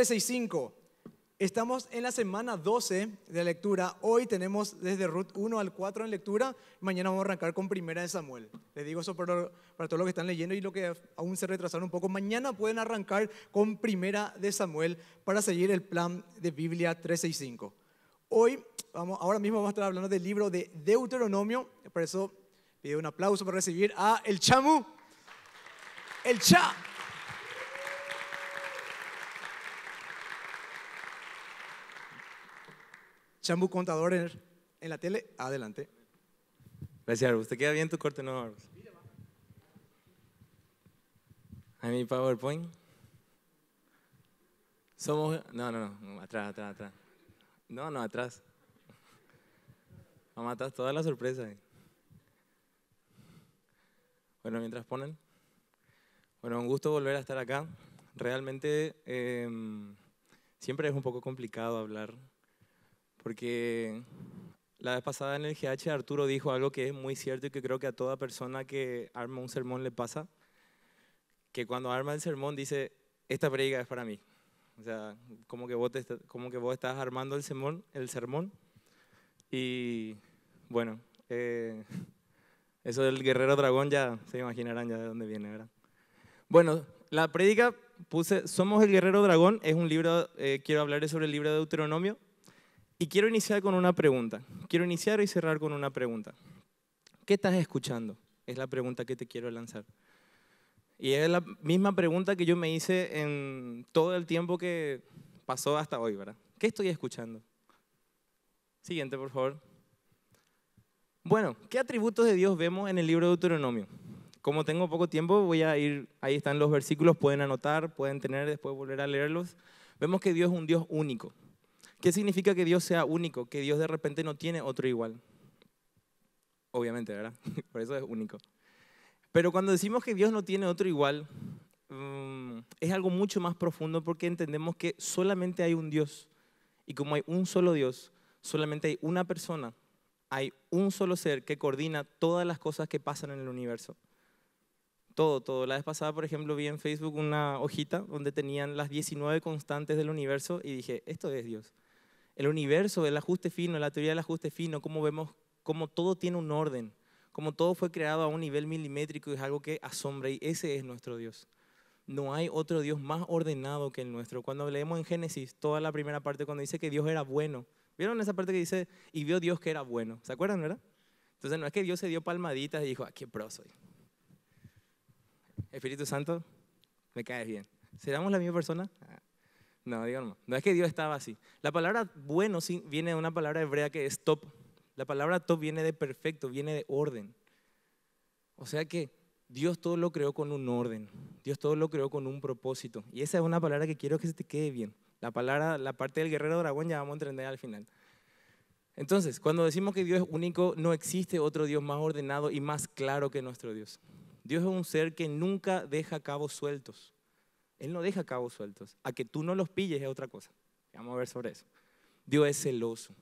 13 y 5. Estamos en la semana 12 de lectura. Hoy tenemos desde Ruth 1 al 4 en lectura. Mañana vamos a arrancar con Primera de Samuel. Les digo eso para, todos los que están leyendo y los que aún se retrasaron un poco. Mañana pueden arrancar con Primera de Samuel para seguir el plan de Biblia 365, y 5. Hoy, vamos, ahora mismo vamos a estar hablando del libro de Deuteronomio. Por eso pido un aplauso para recibir a El Chamu. El Cha. Chambu Contador en la tele. Adelante. Gracias, Arbus. ¿Te queda bien tu corte no, Arbus? A mi PowerPoint. Somos. No, no, no. Atrás, atrás, atrás. No, no, atrás. Vamos atrás. toda la sorpresa. Bueno, mientras ponen. Bueno, un gusto volver a estar acá. Realmente em, siempre es un poco complicado hablar porque la vez pasada en el GH Arturo dijo algo que es muy cierto y que creo que a toda persona que arma un sermón le pasa, que cuando arma el sermón dice, esta predica es para mí. O sea, como que vos, como que vos estás armando el sermón, el sermón. Y bueno, eh, eso del guerrero dragón ya se imaginarán ya de dónde viene, ¿verdad? Bueno, la prédica puse Somos el guerrero dragón, es un libro, eh, quiero hablarles sobre el libro de Deuteronomio. Y quiero iniciar con una pregunta. Quiero iniciar y cerrar con una pregunta. ¿Qué estás escuchando? Es la pregunta que te quiero lanzar. Y es la misma pregunta que yo me hice en todo el tiempo que pasó hasta hoy, ¿verdad? ¿Qué estoy escuchando? Siguiente, por favor. Bueno, ¿qué atributos de Dios vemos en el libro de Deuteronomio? Como tengo poco tiempo, voy a ir, ahí están los versículos, pueden anotar, pueden tener, después volver a leerlos. Vemos que Dios es un Dios único. ¿Qué significa que Dios sea único? Que Dios de repente no tiene otro igual. Obviamente, ¿verdad? Por eso es único. Pero cuando decimos que Dios no tiene otro igual, mm, es algo mucho más profundo porque entendemos que solamente hay un Dios. Y como hay un solo Dios, solamente hay una persona, hay un solo ser que coordina todas las cosas que pasan en el universo. Todo, todo. La vez pasada, por ejemplo, vi en Facebook una hojita donde tenían las 19 constantes del universo y dije, esto es Dios el universo, el ajuste fino, la teoría del ajuste fino, cómo vemos cómo todo tiene un orden, cómo todo fue creado a un nivel milimétrico, es algo que asombra y ese es nuestro Dios. No hay otro Dios más ordenado que el nuestro. Cuando leemos en Génesis, toda la primera parte, cuando dice que Dios era bueno, ¿vieron esa parte que dice, y vio Dios que era bueno? ¿Se acuerdan, verdad? Entonces no es que Dios se dio palmaditas y dijo, ah, qué pro soy. Espíritu Santo, me caes bien. ¿Seramos la misma persona? Ah. No, digamos, no es que Dios estaba así. La palabra bueno sí, viene de una palabra hebrea que es top. La palabra top viene de perfecto, viene de orden. O sea que Dios todo lo creó con un orden, Dios todo lo creó con un propósito. Y esa es una palabra que quiero que se te quede bien. La palabra, la parte del guerrero dragón ya vamos a entender al final. Entonces, cuando decimos que Dios es único, no existe otro Dios más ordenado y más claro que nuestro Dios. Dios es un ser que nunca deja cabos sueltos. Él no deja cabos sueltos. A que tú no los pilles es otra cosa. Vamos a ver sobre eso. Dios es celoso.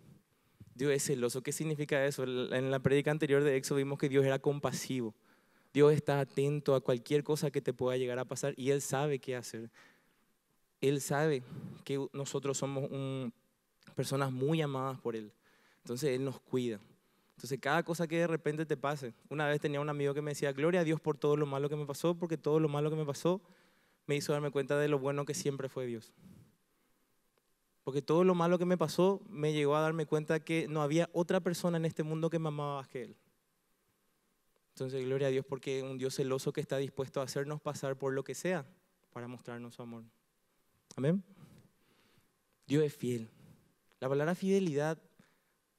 Dios es celoso. ¿Qué significa eso? En la predica anterior de Éxodo vimos que Dios era compasivo. Dios está atento a cualquier cosa que te pueda llegar a pasar y Él sabe qué hacer. Él sabe que nosotros somos personas muy amadas por Él. Entonces Él nos cuida. Entonces cada cosa que de repente te pase. Una vez tenía un amigo que me decía, gloria a Dios por todo lo malo que me pasó, porque todo lo malo que me pasó me hizo darme cuenta de lo bueno que siempre fue Dios. Porque todo lo malo que me pasó me llegó a darme cuenta que no había otra persona en este mundo que me amaba más que Él. Entonces, gloria a Dios porque un Dios celoso que está dispuesto a hacernos pasar por lo que sea para mostrarnos su amor. Amén. Dios es fiel. La palabra fidelidad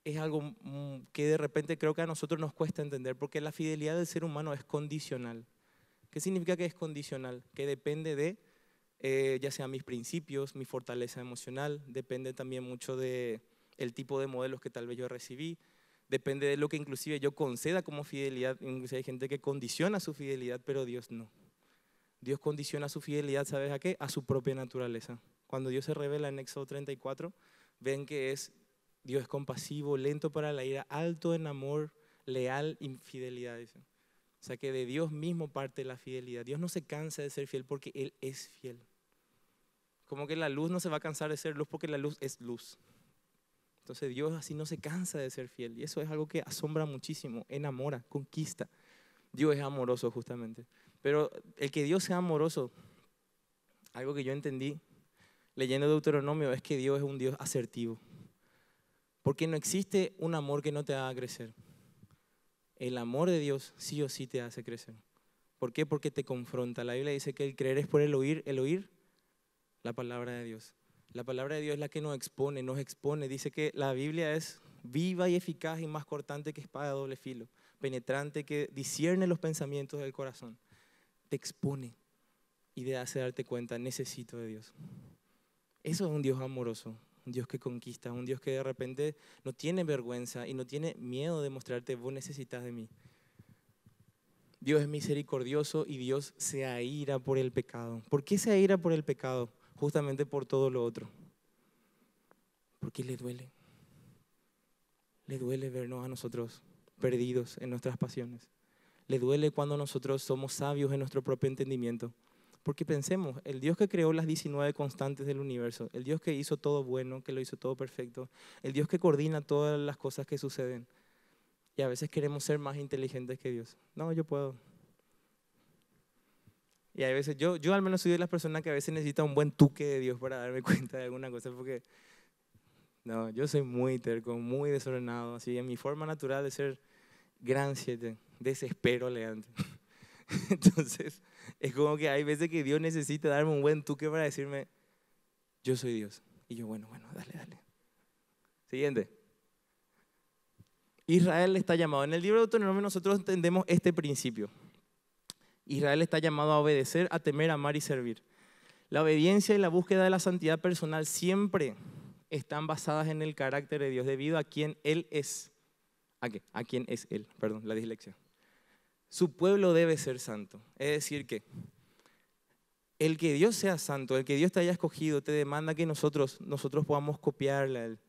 es algo mm, que de repente creo que a nosotros nos cuesta entender porque la fidelidad del ser humano es condicional significa que es condicional? Que depende de, eh, ya sea mis principios, mi fortaleza emocional, depende también mucho de tipo de modelos que tal vez yo recibí, depende de lo que inclusive yo conceda como fidelidad. hay gente que condiciona su fidelidad, pero Dios no. Dios condiciona su fidelidad, ¿sabes a qué? A su propia naturaleza. Cuando Dios se revela en Éxodo 34, ven que es Dios es compasivo, lento para la ira, alto en amor, leal, infidelidad. Dice. O sea que de Dios mismo parte la fidelidad. Dios no se cansa de ser fiel porque Él es fiel. Como que la luz no se va a cansar de ser luz porque la luz es luz. Entonces Dios así no se cansa de ser fiel. Y eso es algo que asombra muchísimo, enamora, conquista. Dios es amoroso justamente. Pero el que Dios sea amoroso, algo que yo entendí leyendo Deuteronomio es que Dios es un Dios asertivo. Porque no existe un amor que no te haga crecer el amor de Dios sí o sí te hace crecer. ¿Por qué? Porque te confronta. La Biblia dice que el creer es por el oír, el oír la palabra de Dios. La palabra de Dios es la que nos expone, nos expone. Dice que la Biblia es viva y eficaz y más cortante que espada de doble filo, penetrante que discierne los pensamientos del corazón. Te expone y te hace darte cuenta, necesito de Dios. Eso es un Dios amoroso, Dios que conquista, un Dios que de repente no tiene vergüenza y no tiene miedo de mostrarte, vos necesitas de mí. Dios es misericordioso y Dios se aira por el pecado. ¿Por qué se aira por el pecado? Justamente por todo lo otro. Porque le duele. Le duele vernos a nosotros perdidos en nuestras pasiones. Le duele cuando nosotros somos sabios en nuestro propio entendimiento. Porque pensemos, el Dios que creó las 19 constantes del universo, el Dios que hizo todo bueno, que lo hizo todo perfecto, el Dios que coordina todas las cosas que suceden. Y a veces queremos ser más inteligentes que Dios. No, yo puedo. Y a veces yo, yo al menos soy de las personas que a veces necesita un buen tuque de Dios para darme cuenta de alguna cosa, porque no, yo soy muy terco, muy desordenado, así en mi forma natural de ser gran siete, desespero leante, Entonces, es como que hay veces que Dios necesita darme un buen tuque para decirme, yo soy Dios. Y yo, bueno, bueno, dale, dale. Siguiente. Israel está llamado. En el libro de Deuteronomio nosotros entendemos este principio. Israel está llamado a obedecer, a temer, amar y servir. La obediencia y la búsqueda de la santidad personal siempre están basadas en el carácter de Dios debido a quien Él es. ¿A qué? A quién es Él, perdón, la dislexia su pueblo debe ser santo. Es decir, que el que Dios sea santo, el que Dios te haya escogido, te demanda que nosotros, nosotros podamos copiarle a Él.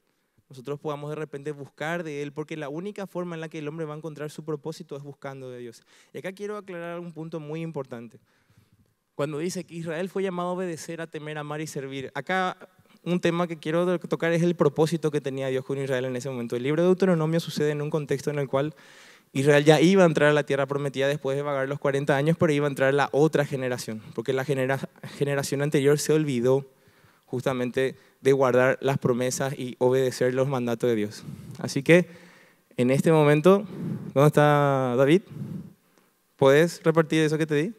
Nosotros podamos de repente buscar de Él, porque la única forma en la que el hombre va a encontrar su propósito es buscando de Dios. Y acá quiero aclarar un punto muy importante. Cuando dice que Israel fue llamado a obedecer, a temer, a amar y servir. Acá un tema que quiero tocar es el propósito que tenía Dios con Israel en ese momento. El libro de Deuteronomio sucede en un contexto en el cual Israel ya iba a entrar a la tierra prometida después de vagar los 40 años, pero iba a entrar la otra generación, porque la generación anterior se olvidó justamente de guardar las promesas y obedecer los mandatos de Dios. Así que en este momento, ¿dónde está David? ¿Puedes repartir eso que te di?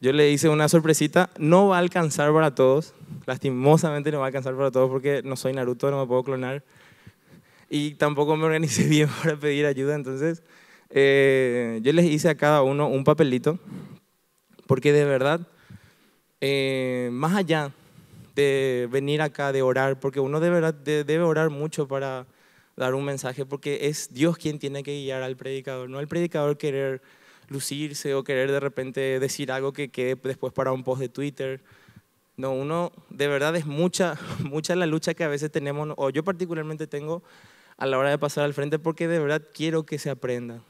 Yo le hice una sorpresita, no va a alcanzar para todos, lastimosamente no va a alcanzar para todos porque no soy Naruto, no me puedo clonar y tampoco me organicé bien para pedir ayuda. Entonces, eh, yo les hice a cada uno un papelito, porque de verdad, eh, más allá de venir acá, de orar, porque uno de verdad debe orar mucho para dar un mensaje, porque es Dios quien tiene que guiar al predicador, no el predicador querer lucirse o querer de repente decir algo que quede después para un post de Twitter. No, uno de verdad es mucha, mucha la lucha que a veces tenemos, o yo particularmente tengo a la hora de pasar al frente porque de verdad quiero que se aprenda.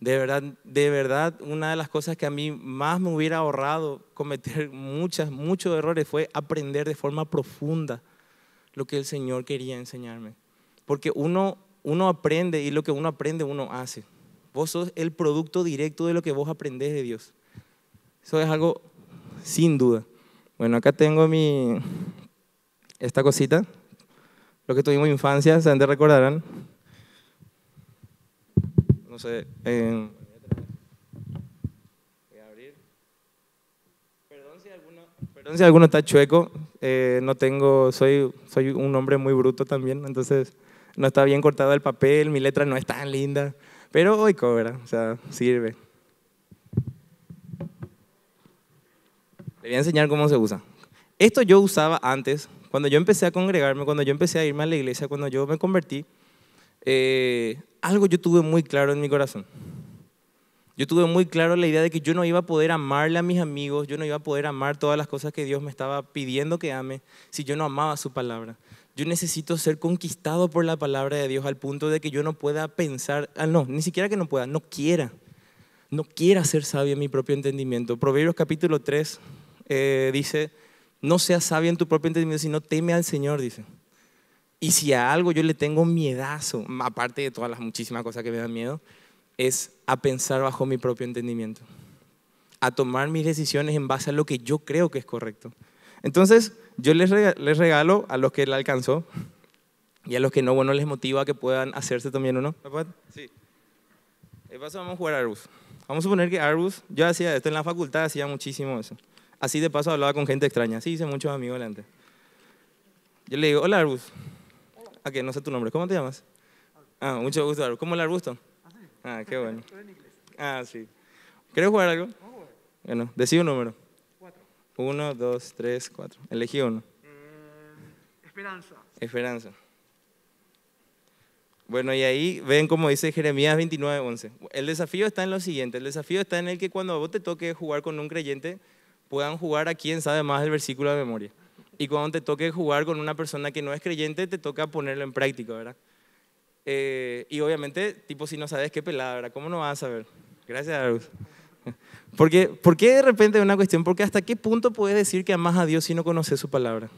De verdad, de verdad, una de las cosas que a mí más me hubiera ahorrado cometer muchas, muchos errores fue aprender de forma profunda lo que el Señor quería enseñarme. Porque uno, uno aprende y lo que uno aprende uno hace. Vos sos el producto directo de lo que vos aprendés de Dios. Eso es algo sin duda. Bueno, acá tengo mi, esta cosita los que tuvimos infancia, se han de recordarán. No sé. perdón, si alguno, perdón si alguno está chueco, eh, no tengo, soy, soy un hombre muy bruto también, entonces no está bien cortado el papel, mi letra no es tan linda, pero hoy cobra, o sea, sirve. Le voy a enseñar cómo se usa. Esto yo usaba antes cuando yo empecé a congregarme, cuando yo empecé a irme a la iglesia, cuando yo me convertí, eh, algo yo tuve muy claro en mi corazón. Yo tuve muy claro la idea de que yo no iba a poder amarle a mis amigos, yo no iba a poder amar todas las cosas que Dios me estaba pidiendo que ame si yo no amaba su palabra. Yo necesito ser conquistado por la palabra de Dios al punto de que yo no pueda pensar, ah, no, ni siquiera que no pueda, no quiera. No quiera ser sabio en mi propio entendimiento. Proverbios capítulo 3 eh, dice, no seas sabio en tu propio entendimiento, sino teme al Señor, dice. Y si a algo yo le tengo miedazo, aparte de todas las muchísimas cosas que me dan miedo, es a pensar bajo mi propio entendimiento, a tomar mis decisiones en base a lo que yo creo que es correcto. Entonces, yo les regalo a los que la alcanzó y a los que no, bueno, les motiva que puedan hacerse también uno. Sí. El eh, paso vamos a jugar a Arbus. Vamos a suponer que Arbus, yo hacía esto en la facultad, hacía muchísimo eso. Así de paso hablaba con gente extraña. Sí, hice muchos amigos delante. Yo le digo, hola Arbus. ¿A ah, qué? No sé tu nombre. ¿Cómo te llamas? Ah, mucho gusto, Arbus. ¿Cómo el arbusto? Ah, qué bueno. Ah, sí. ¿Quieres jugar algo? Bueno, decí un número. Uno, dos, tres, cuatro. Elegí uno. Eh, esperanza. Esperanza. Bueno, y ahí ven como dice Jeremías 29:11. El desafío está en lo siguiente, el desafío está en el que cuando a vos te toque jugar con un creyente, puedan jugar a quien sabe más el versículo de memoria. Y cuando te toque jugar con una persona que no es creyente, te toca ponerlo en práctica, ¿verdad? Eh, y obviamente, tipo, si no sabes qué pelada, ¿verdad? ¿Cómo no vas a saber? Gracias, Arus. Porque, ¿Por qué de repente una cuestión? Porque hasta qué punto puedes decir que amas a Dios si no conoces su palabra.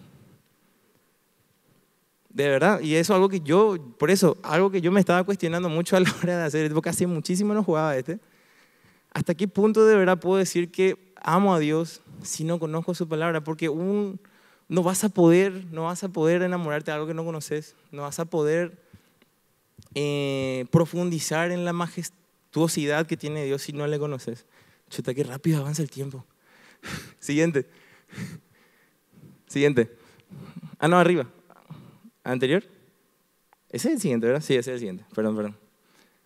De verdad, y eso es algo que yo, por eso, algo que yo me estaba cuestionando mucho a la hora de hacer, porque hace muchísimo no jugaba este. ¿Hasta qué punto de verdad puedo decir que amo a Dios si no conozco su palabra? Porque un, no vas a poder, no vas a poder enamorarte de algo que no conoces, no vas a poder eh, profundizar en la majestuosidad que tiene Dios si no le conoces. Chuta, qué rápido avanza el tiempo. Siguiente. Siguiente. Ah, no, arriba. ¿Anterior? Ese es el siguiente, ¿verdad? Sí, ese es el siguiente. Perdón, perdón.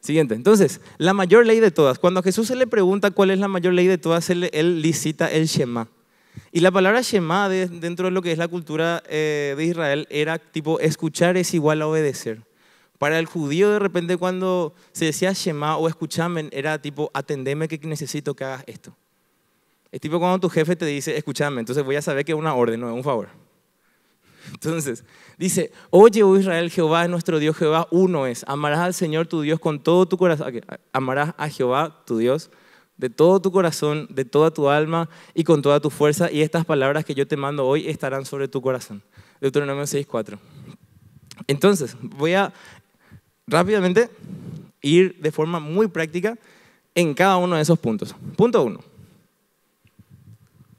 Siguiente. Entonces, la mayor ley de todas. Cuando a Jesús se le pregunta cuál es la mayor ley de todas, él, licita el Shema. Y la palabra Shema dentro de lo que es la cultura eh, de Israel era tipo escuchar es igual a obedecer. Para el judío de repente cuando se decía Shema o escuchame era tipo atendeme que necesito que hagas esto. Es tipo cuando tu jefe te dice escuchame, entonces voy a saber que es una orden, no es un favor. Entonces, dice, oye, oh Israel, Jehová es nuestro Dios, Jehová uno es. Amarás al Señor tu Dios con todo tu corazón. Amarás a Jehová tu Dios de todo tu corazón, de toda tu alma y con toda tu fuerza. Y estas palabras que yo te mando hoy estarán sobre tu corazón. Deuteronomio 6.4. Entonces, voy a rápidamente ir de forma muy práctica en cada uno de esos puntos. Punto uno.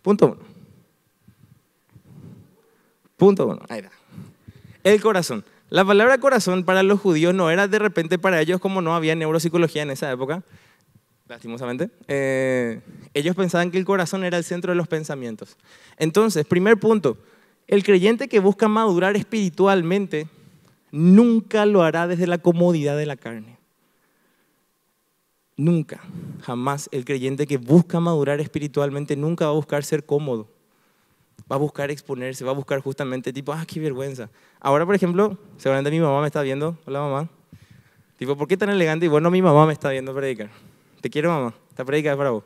Punto uno. Punto Ahí va. El corazón. La palabra corazón para los judíos no era de repente para ellos como no había neuropsicología en esa época, lastimosamente. Eh, ellos pensaban que el corazón era el centro de los pensamientos. Entonces, primer punto, el creyente que busca madurar espiritualmente nunca lo hará desde la comodidad de la carne. Nunca, jamás el creyente que busca madurar espiritualmente nunca va a buscar ser cómodo va a buscar exponerse, va a buscar justamente tipo, ah, qué vergüenza. Ahora, por ejemplo, seguramente mi mamá me está viendo, hola mamá. Tipo, ¿por qué tan elegante? Y bueno, mi mamá me está viendo predicar. Te quiero mamá, esta predica es para vos.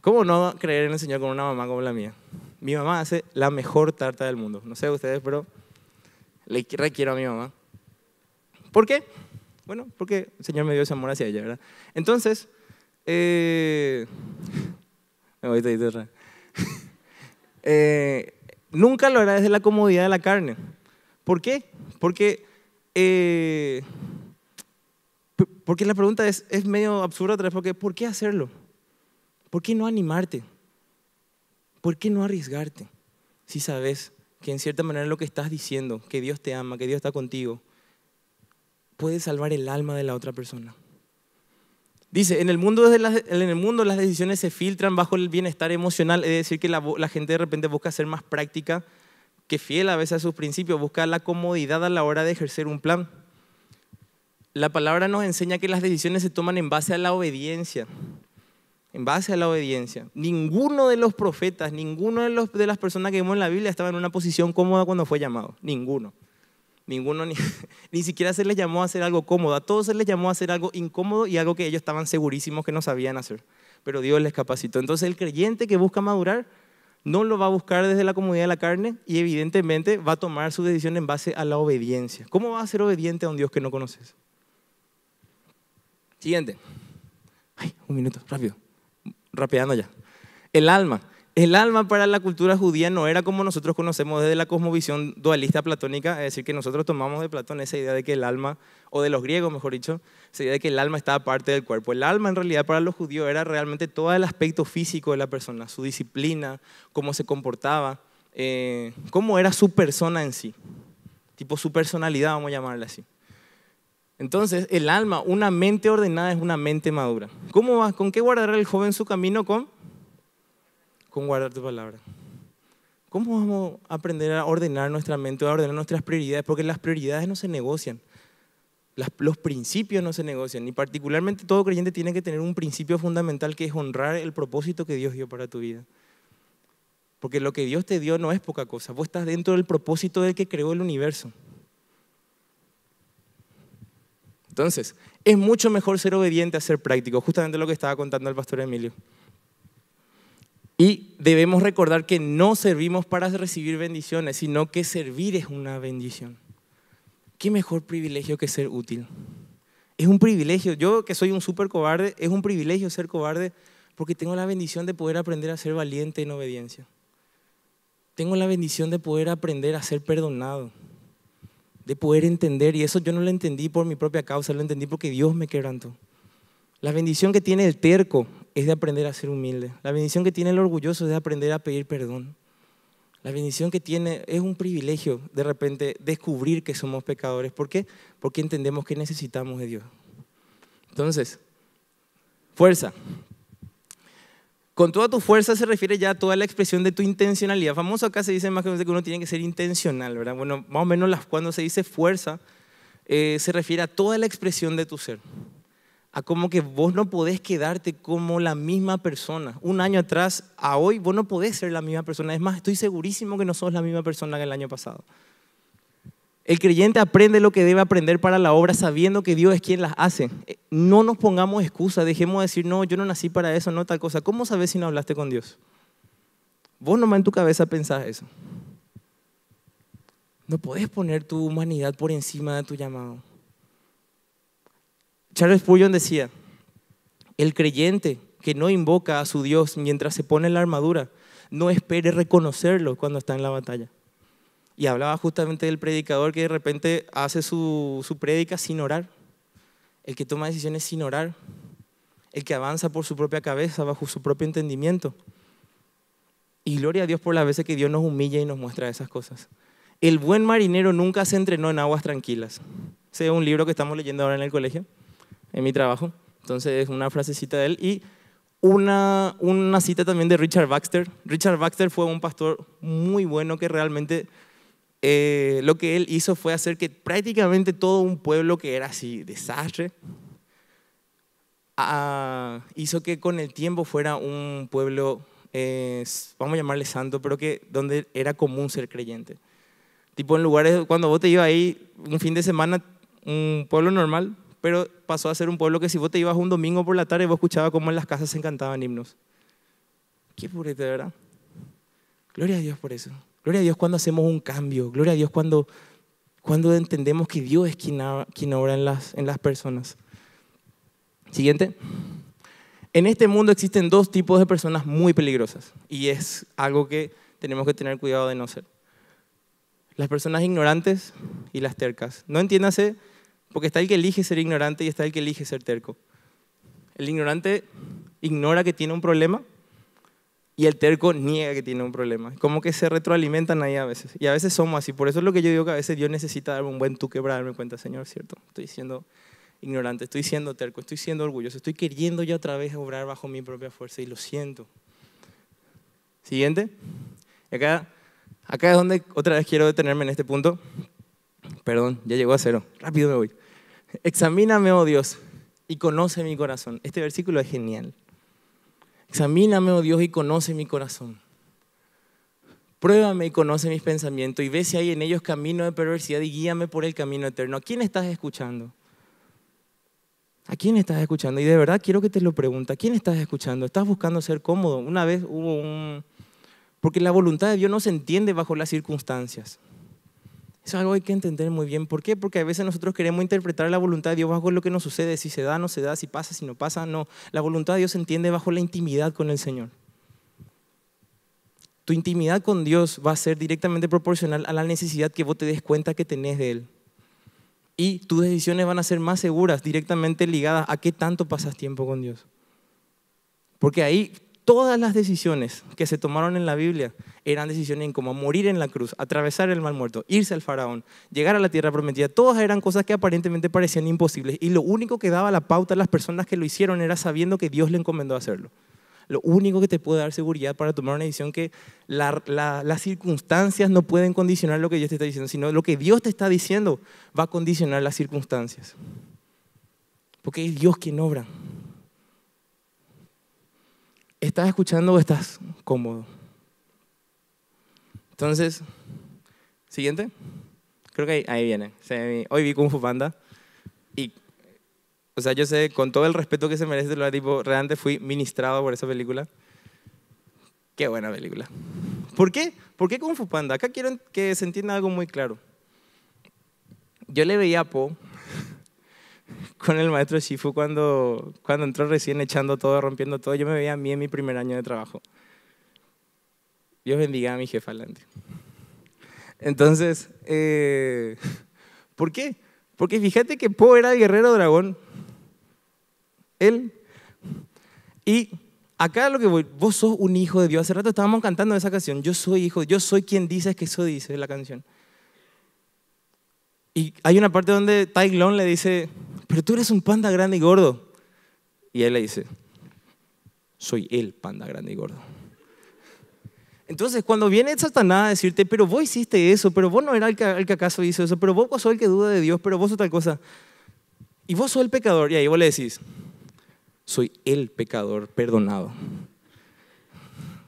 ¿Cómo no creer en el Señor con una mamá como la mía? Mi mamá hace la mejor tarta del mundo. No sé ustedes, pero le requiero a mi mamá. ¿Por qué? Bueno, porque el Señor me dio ese amor hacia ella, ¿verdad? Entonces, eh, me voy a ir eh, nunca lo harás desde la comodidad de la carne. ¿Por qué? Porque, eh, porque la pregunta es, es medio absurda otra vez, porque ¿por qué hacerlo? ¿Por qué no animarte? ¿Por qué no arriesgarte? Si sabes que en cierta manera lo que estás diciendo, que Dios te ama, que Dios está contigo, puede salvar el alma de la otra persona. Dice, en el, mundo las, en el mundo las decisiones se filtran bajo el bienestar emocional, es decir, que la, gente de repente busca ser más práctica que fiel a veces a sus principios, busca la comodidad a la hora de ejercer un plan. La palabra nos enseña que las decisiones se toman en base a la obediencia, en base a la obediencia. Ninguno de los profetas, ninguno de, de las personas que vemos en la Biblia estaba en una posición cómoda cuando fue llamado, ninguno. Ninguno ni, siquiera se les llamó a hacer algo cómodo, a todos se les llamó a hacer algo incómodo y algo que ellos estaban segurísimos que no sabían hacer, pero Dios les capacitó. Entonces el creyente que busca madurar no lo va a buscar desde la comunidad de la carne y evidentemente va a tomar su decisión en base a la obediencia. ¿Cómo va a ser obediente a un Dios que no conoces? Siguiente. Ay, un minuto, rápido. Rapeando ya. El alma. El alma para la cultura judía no era como nosotros conocemos desde la cosmovisión dualista platónica, es decir, que nosotros tomamos de Platón esa idea de que el alma, o de los griegos mejor dicho, esa idea de que el alma estaba parte del cuerpo. El alma en realidad para los judíos era realmente todo el aspecto físico de la persona, su disciplina, cómo se comportaba, eh, cómo era su persona en sí, tipo su personalidad, vamos a llamarla así. Entonces, el alma, una mente ordenada es una mente madura. ¿Cómo va? ¿Con qué guardará el joven su camino? Con con guardar tu palabra. ¿Cómo vamos a aprender a ordenar nuestra mente, a ordenar nuestras prioridades? Porque las prioridades no se negocian. los principios no se negocian. Y particularmente todo creyente tiene que tener un principio fundamental que es honrar el propósito que Dios dio para tu vida. Porque lo que Dios te dio no es poca cosa. Vos estás dentro del propósito del que creó el universo. Entonces, es mucho mejor ser obediente a ser práctico, justamente lo que estaba contando el pastor Emilio. Y debemos recordar que no servimos para recibir bendiciones, sino que servir es una bendición. ¿Qué mejor privilegio que ser útil? Es un privilegio. Yo que soy un súper cobarde, es un privilegio ser cobarde porque tengo la bendición de poder aprender a ser valiente en obediencia. Tengo la bendición de poder aprender a ser perdonado, de poder entender. Y eso yo no lo entendí por mi propia causa, lo entendí porque Dios me quebrantó. La bendición que tiene el terco, es de aprender a ser humilde. La bendición que tiene el orgulloso es de aprender a pedir perdón. La bendición que tiene es un privilegio de repente descubrir que somos pecadores. ¿Por qué? Porque entendemos que necesitamos de Dios. Entonces, fuerza. Con toda tu fuerza se refiere ya a toda la expresión de tu intencionalidad. Famoso acá se dice más que uno tiene que ser intencional, ¿verdad? Bueno, más o menos cuando se dice fuerza, eh, se refiere a toda la expresión de tu ser a como que vos no podés quedarte como la misma persona. Un año atrás a hoy vos no podés ser la misma persona. Es más, estoy segurísimo que no sos la misma persona que el año pasado. El creyente aprende lo que debe aprender para la obra sabiendo que Dios es quien las hace. Eh, no nos pongamos excusas, dejemos de decir, no, yo no nací para eso, no tal cosa. ¿Cómo sabes si no hablaste con Dios? Vos nomás en tu cabeza pensás eso. No podés poner tu humanidad por encima de tu llamado. Charles Spurgeon decía, el creyente que no invoca a su Dios mientras se pone la armadura, no espere reconocerlo cuando está en la batalla. Y hablaba justamente del predicador que de repente hace su, su prédica sin orar, el que toma decisiones sin orar, el que avanza por su propia cabeza, bajo su propio entendimiento. Y gloria a Dios por las veces que Dios nos humilla y nos muestra esas cosas. El buen marinero nunca se entrenó en aguas tranquilas. Ese es un libro que estamos leyendo ahora en el colegio en mi trabajo. Entonces, una frasecita de él y una, una cita también de Richard Baxter. Richard Baxter fue un pastor muy bueno que realmente eh, lo que él hizo fue hacer que prácticamente todo un pueblo que era así desastre, ah, hizo que con el tiempo fuera un pueblo, eh, vamos a llamarle santo, pero que donde era común ser creyente. Tipo en lugares, cuando vos te ibas ahí un fin de semana, un pueblo normal, pero pasó a ser un pueblo que si vos te ibas un domingo por la tarde, vos escuchabas cómo en las casas se encantaban himnos. Qué purete, ¿verdad? Gloria a Dios por eso. Gloria a Dios cuando hacemos un cambio. Gloria a Dios cuando, cuando entendemos que Dios es quien, obra en las, en las personas. Siguiente. En este mundo existen dos tipos de personas muy peligrosas y es algo que tenemos que tener cuidado de no ser. Las personas ignorantes y las tercas. No entiéndase porque está el que elige ser ignorante y está el que elige ser terco. El ignorante ignora que tiene un problema y el terco niega que tiene un problema. Como que se retroalimentan ahí a veces. Y a veces somos así. Por eso es lo que yo digo que a veces Dios necesita darme un buen tú quebrarme darme cuenta, Señor, ¿cierto? Estoy siendo ignorante, estoy siendo terco, estoy siendo orgulloso, estoy queriendo ya otra vez obrar bajo mi propia fuerza y lo siento. Siguiente. Acá, acá es donde otra vez quiero detenerme en este punto. Perdón, ya llegó a cero. Rápido me voy. Examíname, oh Dios, y conoce mi corazón. Este versículo es genial. Examíname, oh Dios, y conoce mi corazón. Pruébame y conoce mis pensamientos y ve si hay en ellos camino de perversidad y guíame por el camino eterno. ¿A quién estás escuchando? ¿A quién estás escuchando? Y de verdad quiero que te lo pregunte. ¿A quién estás escuchando? ¿Estás buscando ser cómodo? Una vez hubo un... Porque la voluntad de Dios no se entiende bajo las circunstancias. Eso es algo que hay que entender muy bien. ¿Por qué? Porque a veces nosotros queremos interpretar la voluntad de Dios bajo lo que nos sucede, si se da, no se da, si pasa, si no pasa. No, la voluntad de Dios se entiende bajo la intimidad con el Señor. Tu intimidad con Dios va a ser directamente proporcional a la necesidad que vos te des cuenta que tenés de Él. Y tus decisiones van a ser más seguras, directamente ligadas a qué tanto pasas tiempo con Dios. Porque ahí todas las decisiones que se tomaron en la Biblia eran decisiones como morir en la cruz, atravesar el mal muerto, irse al faraón, llegar a la tierra prometida. Todas eran cosas que aparentemente parecían imposibles y lo único que daba la pauta a las personas que lo hicieron era sabiendo que Dios le encomendó hacerlo. Lo único que te puede dar seguridad para tomar una decisión que las circunstancias no pueden condicionar lo que Dios te está diciendo, sino lo que Dios te está diciendo va a condicionar las circunstancias. Porque es Dios quien obra. ¿Estás escuchando o estás cómodo? Entonces, siguiente. Creo que ahí, viene. Hoy vi Kung Fu Panda y, o sea, yo sé, con todo el respeto que se merece, lo tipo, realmente fui ministrado por esa película. Qué buena película. ¿Por qué? ¿Por qué Kung Fu Panda? Acá quiero que se entienda algo muy claro. Yo le veía a Po con el maestro Shifu cuando, cuando entró recién echando todo, rompiendo todo. Yo me veía a mí en mi primer año de trabajo. Dios bendiga a mi jefa adelante. Entonces, eh, ¿por qué? Porque fíjate que Po era el guerrero dragón. Él. Y acá lo que voy, vos sos un hijo de Dios. Hace rato estábamos cantando esa canción. Yo soy hijo, yo soy quien dices que eso dice la canción. Y hay una parte donde Tai Long le dice, pero tú eres un panda grande y gordo. Y él le dice, soy el panda grande y gordo. Entonces, cuando viene Satanás a decirte, pero vos hiciste eso, pero vos no eras el que, acaso hizo eso, pero vos, sos el que duda de Dios, pero vos sos tal cosa, y vos sos el pecador, y ahí vos le decís, soy el pecador perdonado.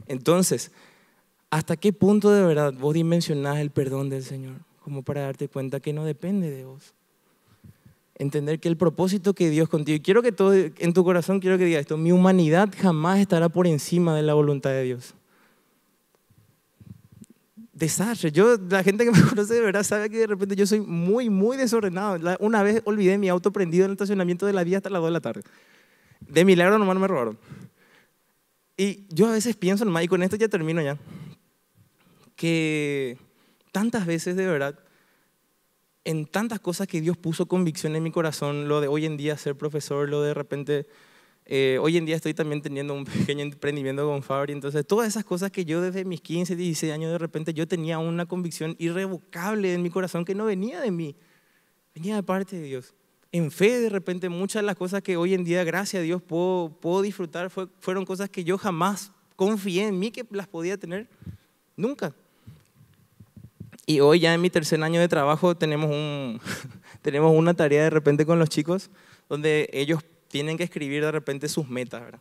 Entonces, ¿hasta qué punto de verdad vos dimensionás el perdón del Señor? Como para darte cuenta que no depende de vos entender que el propósito que Dios contigo, quiero que todo en tu corazón quiero que diga esto, mi humanidad jamás estará por encima de la voluntad de Dios. Desastre. Yo, la gente que me conoce de verdad sabe que de repente yo soy muy, muy desordenado. Una vez olvidé mi auto prendido en el estacionamiento de la vía hasta las 2 de la tarde. De milagro nomás no me robaron. Y yo a veces pienso nomás, y con esto ya termino ya, que tantas veces de verdad en tantas cosas que Dios puso convicción en mi corazón, lo de hoy en día ser profesor, lo de, repente, eh, hoy en día estoy también teniendo un pequeño emprendimiento con Fabri, entonces todas esas cosas que yo desde mis 15, 16 años de repente yo tenía una convicción irrevocable en mi corazón que no venía de mí, venía de parte de Dios. En fe de repente muchas de las cosas que hoy en día, gracias a Dios, puedo, disfrutar fueron cosas que yo jamás confié en mí que las podía tener, nunca. Y hoy ya en mi tercer año de trabajo tenemos, un, tenemos una tarea de repente con los chicos donde ellos tienen que escribir de repente sus metas. ¿verdad?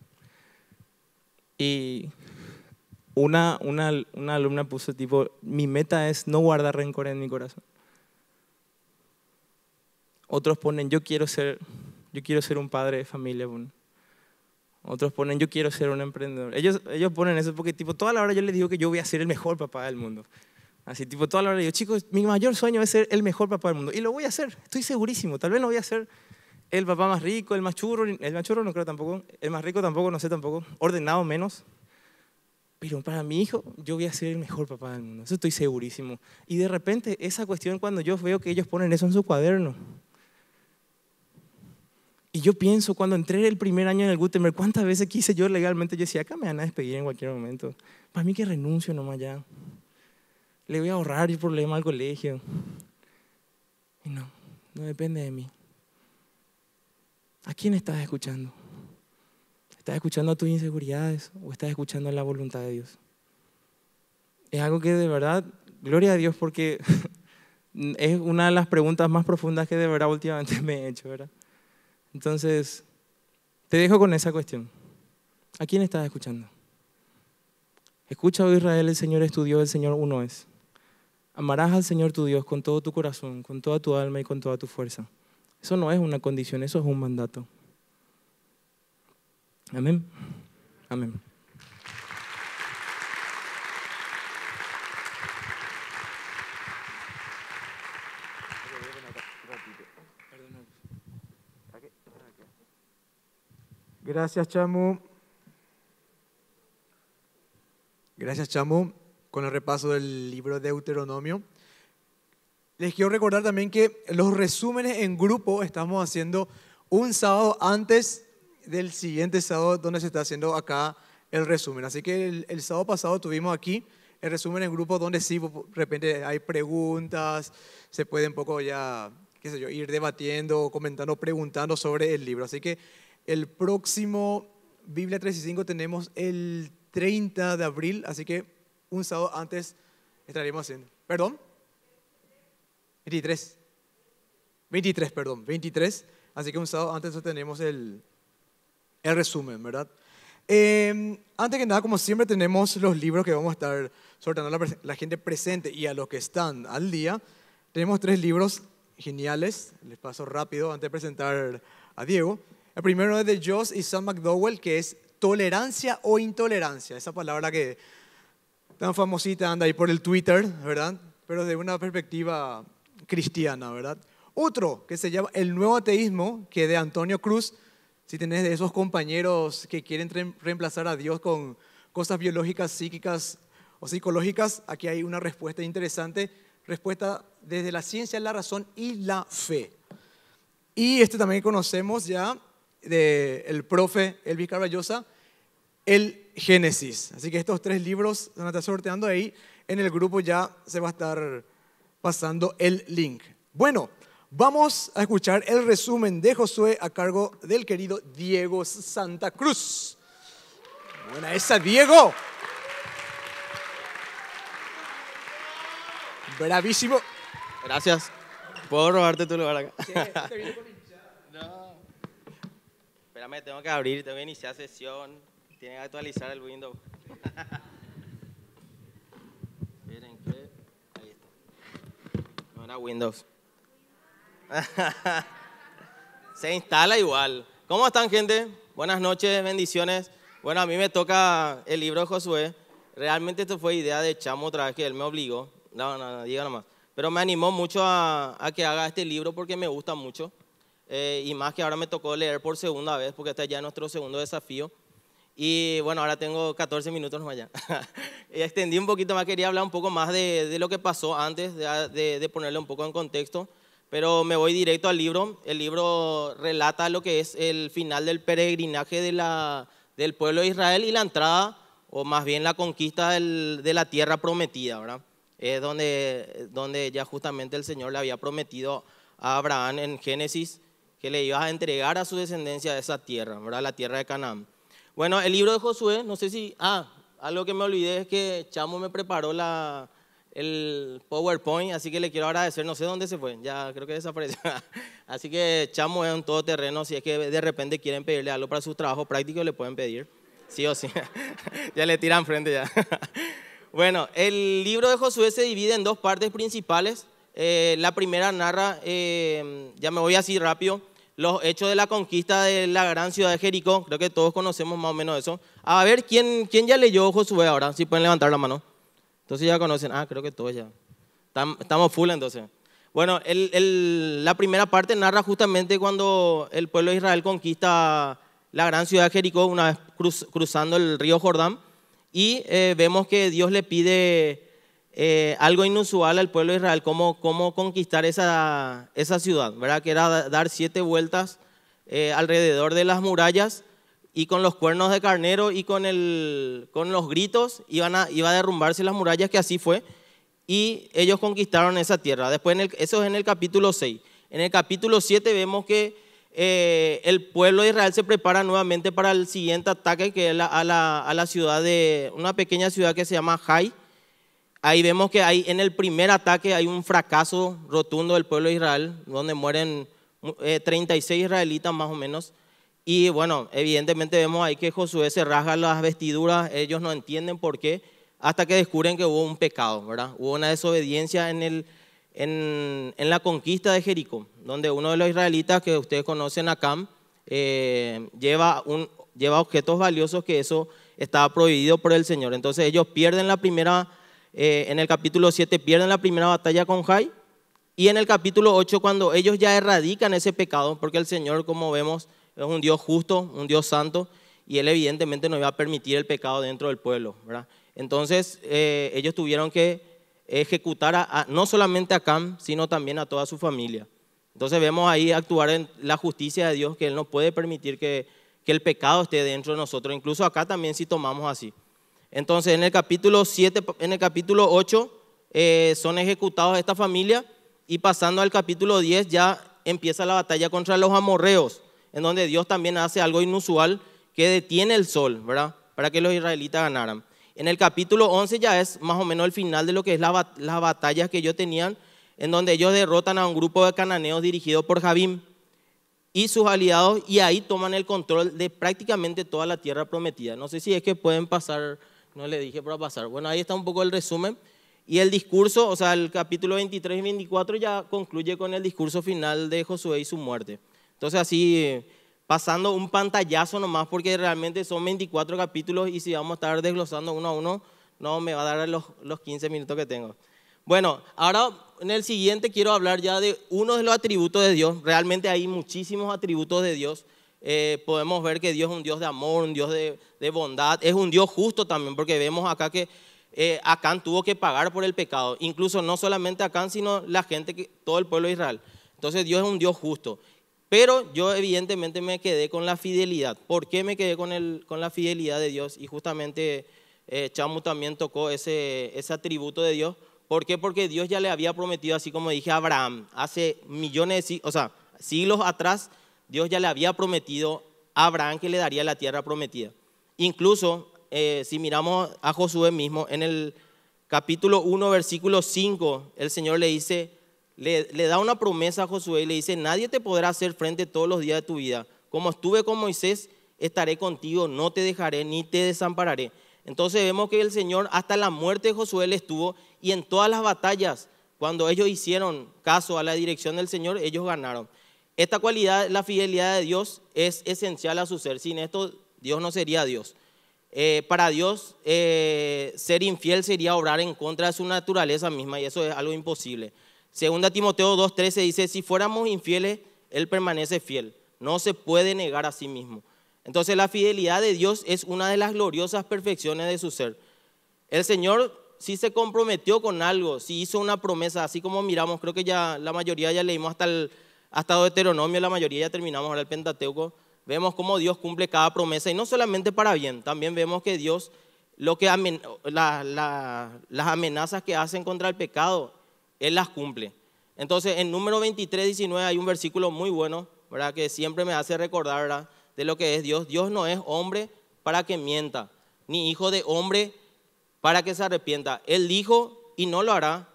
Y una, una, una alumna puso tipo, mi meta es no guardar rencor en mi corazón. Otros ponen, yo quiero ser, yo quiero ser un padre de familia. Bueno. Otros ponen, yo quiero ser un emprendedor. Ellos, ellos ponen eso porque tipo, toda la hora yo les digo que yo voy a ser el mejor papá del mundo. Así, tipo, toda la hora digo, chicos, mi mayor sueño es ser el mejor papá del mundo. Y lo voy a hacer, estoy segurísimo. Tal vez no voy a ser el papá más rico, el más churro, el más churro no creo tampoco, el más rico tampoco, no sé tampoco, ordenado menos. Pero para mi hijo, yo voy a ser el mejor papá del mundo. Eso estoy segurísimo. Y de repente, esa cuestión, cuando yo veo que ellos ponen eso en su cuaderno, y yo pienso, cuando entré el primer año en el Gutenberg, cuántas veces quise yo legalmente, yo decía, acá me van a despedir en cualquier momento. Para mí que renuncio nomás ya le voy a ahorrar el problema al colegio. Y no, no depende de mí. ¿A quién estás escuchando? ¿Estás escuchando a tus inseguridades o estás escuchando a la voluntad de Dios? Es algo que de verdad, gloria a Dios, porque es una de las preguntas más profundas que de verdad últimamente me he hecho, ¿verdad? Entonces, te dejo con esa cuestión. ¿A quién estás escuchando? Escucha, oh Israel, el Señor estudió, el Señor uno es. Amarás al Señor tu Dios con todo tu corazón, con toda tu alma y con toda tu fuerza. Eso no es una condición, eso es un mandato. Amén. Amén. Gracias, Chamu. Gracias, Chamu con el repaso del libro de Deuteronomio. Les quiero recordar también que los resúmenes en grupo estamos haciendo un sábado antes del siguiente sábado donde se está haciendo acá el resumen. Así que el, sábado pasado tuvimos aquí el resumen en grupo donde sí, de repente hay preguntas, se puede un poco ya, qué sé yo, ir debatiendo, comentando, preguntando sobre el libro. Así que el próximo Biblia 35 tenemos el 30 de abril, así que un sábado antes estaremos en, perdón, 23, 23, perdón, 23, así que un sábado antes tenemos el, el resumen, ¿verdad? Em, antes que nada, como siempre, tenemos los libros que vamos a estar sorteando a la, la, gente presente y a los que están al día. Tenemos tres libros geniales, les paso rápido antes de presentar a Diego. El primero es de Joss y Sam McDowell, que es Tolerancia o Intolerancia, esa palabra que tan famosita anda ahí por el Twitter, ¿verdad? Pero de una perspectiva cristiana, ¿verdad? Otro que se llama El Nuevo Ateísmo, que de Antonio Cruz, si tenés de esos compañeros que quieren reemplazar a Dios con cosas biológicas, psíquicas o psicológicas, aquí hay una respuesta interesante, respuesta desde la ciencia, la razón y la fe. Y este también conocemos ya del el profe Elvis Carballosa, el Génesis. Así que estos tres libros van a estar sorteando ahí. En el grupo ya se va a estar pasando el link. Bueno, vamos a escuchar el resumen de Josué a cargo del querido Diego Santa Cruz. Buena esa, Diego. Bravísimo. Gracias. ¿Puedo robarte tu lugar acá? No. Espérame, tengo que abrir, tengo que iniciar sesión. Tiene que actualizar el Windows. Miren qué, Ahí está. No era Windows. Se instala igual. ¿Cómo están, gente? Buenas noches, bendiciones. Bueno, a mí me toca el libro de Josué. Realmente esto fue idea de Chamo otra vez que él me obligó. No, no, no diga nomás. Pero me animó mucho a, que haga este libro porque me gusta mucho. Eh, y más que ahora me tocó leer por segunda vez porque está ya nuestro segundo desafío. Y bueno, ahora tengo 14 minutos más allá. Extendí un poquito más, quería hablar un poco más de, lo que pasó antes, de, de, ponerlo un poco en contexto, pero me voy directo al libro. El libro relata lo que es el final del peregrinaje del pueblo de Israel y la entrada, o más bien la conquista de la tierra prometida, ¿verdad? Es donde, donde ya justamente el Señor le había prometido a Abraham en Génesis que le iba a entregar a su descendencia esa tierra, ¿verdad? La tierra de Canaán. Bueno, el libro de Josué, no sé si, ah, algo que me olvidé es que Chamo me preparó la, el PowerPoint, así que le quiero agradecer, no sé dónde se fue, ya creo que desapareció. así que Chamo es un todoterreno, si es que de repente quieren pedirle algo para sus trabajos prácticos, le pueden pedir, sí o sí, ya le tiran frente ya. bueno, el libro de Josué se divide en dos partes principales. Eh, la primera narra, eh, ya me voy así rápido, los hechos de la conquista de la gran ciudad de Jericó, creo que todos conocemos más o menos eso. A ver, ¿quién, quién ya leyó Josué ahora? Si pueden levantar la mano. Entonces ya conocen, ah, creo que todos ya. Estamos full entonces. Bueno, el, el, la primera parte narra justamente cuando el pueblo de Israel conquista la gran ciudad de Jericó, una vez cruzando el río Jordán, y eh, vemos que Dios le pide eh, algo inusual al pueblo de Israel, cómo, cómo conquistar esa, esa, ciudad, ¿verdad? que era dar siete vueltas eh, alrededor de las murallas y con los cuernos de carnero y con, el, con los gritos iban a, iba a derrumbarse las murallas, que así fue, y ellos conquistaron esa tierra. Después, eso es en el capítulo 6. En el capítulo 7 vemos que eh, el pueblo de Israel se prepara nuevamente para el siguiente ataque, que es a, la, a, la, ciudad de, una pequeña ciudad que se llama Jai, Ahí vemos que hay, en el primer ataque hay un fracaso rotundo del pueblo de Israel, donde mueren 36 eh, israelitas más o menos. Y bueno, evidentemente vemos ahí que Josué se rasga las vestiduras, ellos no entienden por qué, hasta que descubren que hubo un pecado, ¿verdad? Hubo una desobediencia en, el, en, en la conquista de Jericó, donde uno de los israelitas que ustedes conocen, Acam, eh, lleva, un, lleva objetos valiosos que eso estaba prohibido por el Señor. Entonces ellos pierden la primera eh, en el capítulo 7 pierden la primera batalla con Jai. Y en el capítulo 8, cuando ellos ya erradican ese pecado, porque el Señor, como vemos, es un Dios justo, un Dios santo, y Él evidentemente no iba a permitir el pecado dentro del pueblo. ¿verdad? Entonces, eh, ellos tuvieron que ejecutar no solamente a Cam, sino también a toda su familia. Entonces vemos ahí actuar en la justicia de Dios, que Él no puede permitir que el pecado esté dentro de nosotros. Incluso acá también si tomamos así. Entonces, en el capítulo 7, en el capítulo 8, eh, son ejecutados esta familia y pasando al capítulo 10 ya empieza la batalla contra los amorreos, en donde Dios también hace algo inusual que detiene el sol, ¿verdad? Para que los israelitas ganaran. En el capítulo 11 ya es más o menos el final de lo que es la, las batallas que ellos tenían, en donde ellos derrotan a un grupo de cananeos dirigido por Javim y sus aliados, y ahí toman el control de prácticamente toda la tierra prometida. No sé si es que pueden pasar no le dije para pasar. Bueno, ahí está un poco el resumen. Y el discurso, o sea, el capítulo 23 y 24 ya concluye con el discurso final de Josué y su muerte. Entonces así, pasando un pantallazo nomás, porque realmente son 24 capítulos y si vamos a estar desglosando uno a uno, no me va a dar los, los 15 minutos que tengo. Bueno, ahora en el siguiente quiero hablar ya de uno de los atributos de Dios. Realmente hay muchísimos atributos de Dios eh, podemos ver que Dios es un Dios de amor, un Dios de, bondad, es un Dios justo también, porque vemos acá que eh, Acán tuvo que pagar por el pecado, incluso no solamente Acán, sino la gente, que, todo el pueblo de Israel. Entonces Dios es un Dios justo. Pero yo evidentemente me quedé con la fidelidad. ¿Por qué me quedé con, el, con la fidelidad de Dios? Y justamente eh, Chamu también tocó ese, ese atributo de Dios. ¿Por qué? Porque Dios ya le había prometido, así como dije a Abraham, hace millones de siglos, o sea, siglos atrás, Dios ya le había prometido a Abraham que le daría la tierra prometida. Incluso eh, si miramos a Josué mismo, en el capítulo 1, versículo 5, el Señor le dice, le, da una promesa a Josué y le dice, nadie te podrá hacer frente todos los días de tu vida. Como estuve con Moisés, estaré contigo, no te dejaré ni te desampararé. Entonces vemos que el Señor hasta la muerte de Josué le estuvo y en todas las batallas, cuando ellos hicieron caso a la dirección del Señor, ellos ganaron. Esta cualidad, la fidelidad de Dios, es esencial a su ser. Sin esto, Dios no sería Dios. Eh, para Dios, eh, ser infiel sería obrar en contra de su naturaleza misma y eso es algo imposible. Segunda Timoteo 2.13 dice, si fuéramos infieles, Él permanece fiel. No se puede negar a sí mismo. Entonces la fidelidad de Dios es una de las gloriosas perfecciones de su ser. El Señor si se comprometió con algo, si hizo una promesa, así como miramos, creo que ya la mayoría ya leímos hasta el hasta Deuteronomio, la mayoría ya terminamos ahora el Pentateuco, vemos cómo Dios cumple cada promesa y no solamente para bien, también vemos que Dios, lo que las amenazas que hacen contra el pecado, Él las cumple. Entonces, en número 23, 19 hay un versículo muy bueno, ¿verdad? Que siempre me hace recordar, ¿verdad? De lo que es Dios. Dios no es hombre para que mienta, ni hijo de hombre para que se arrepienta. Él dijo y no lo hará,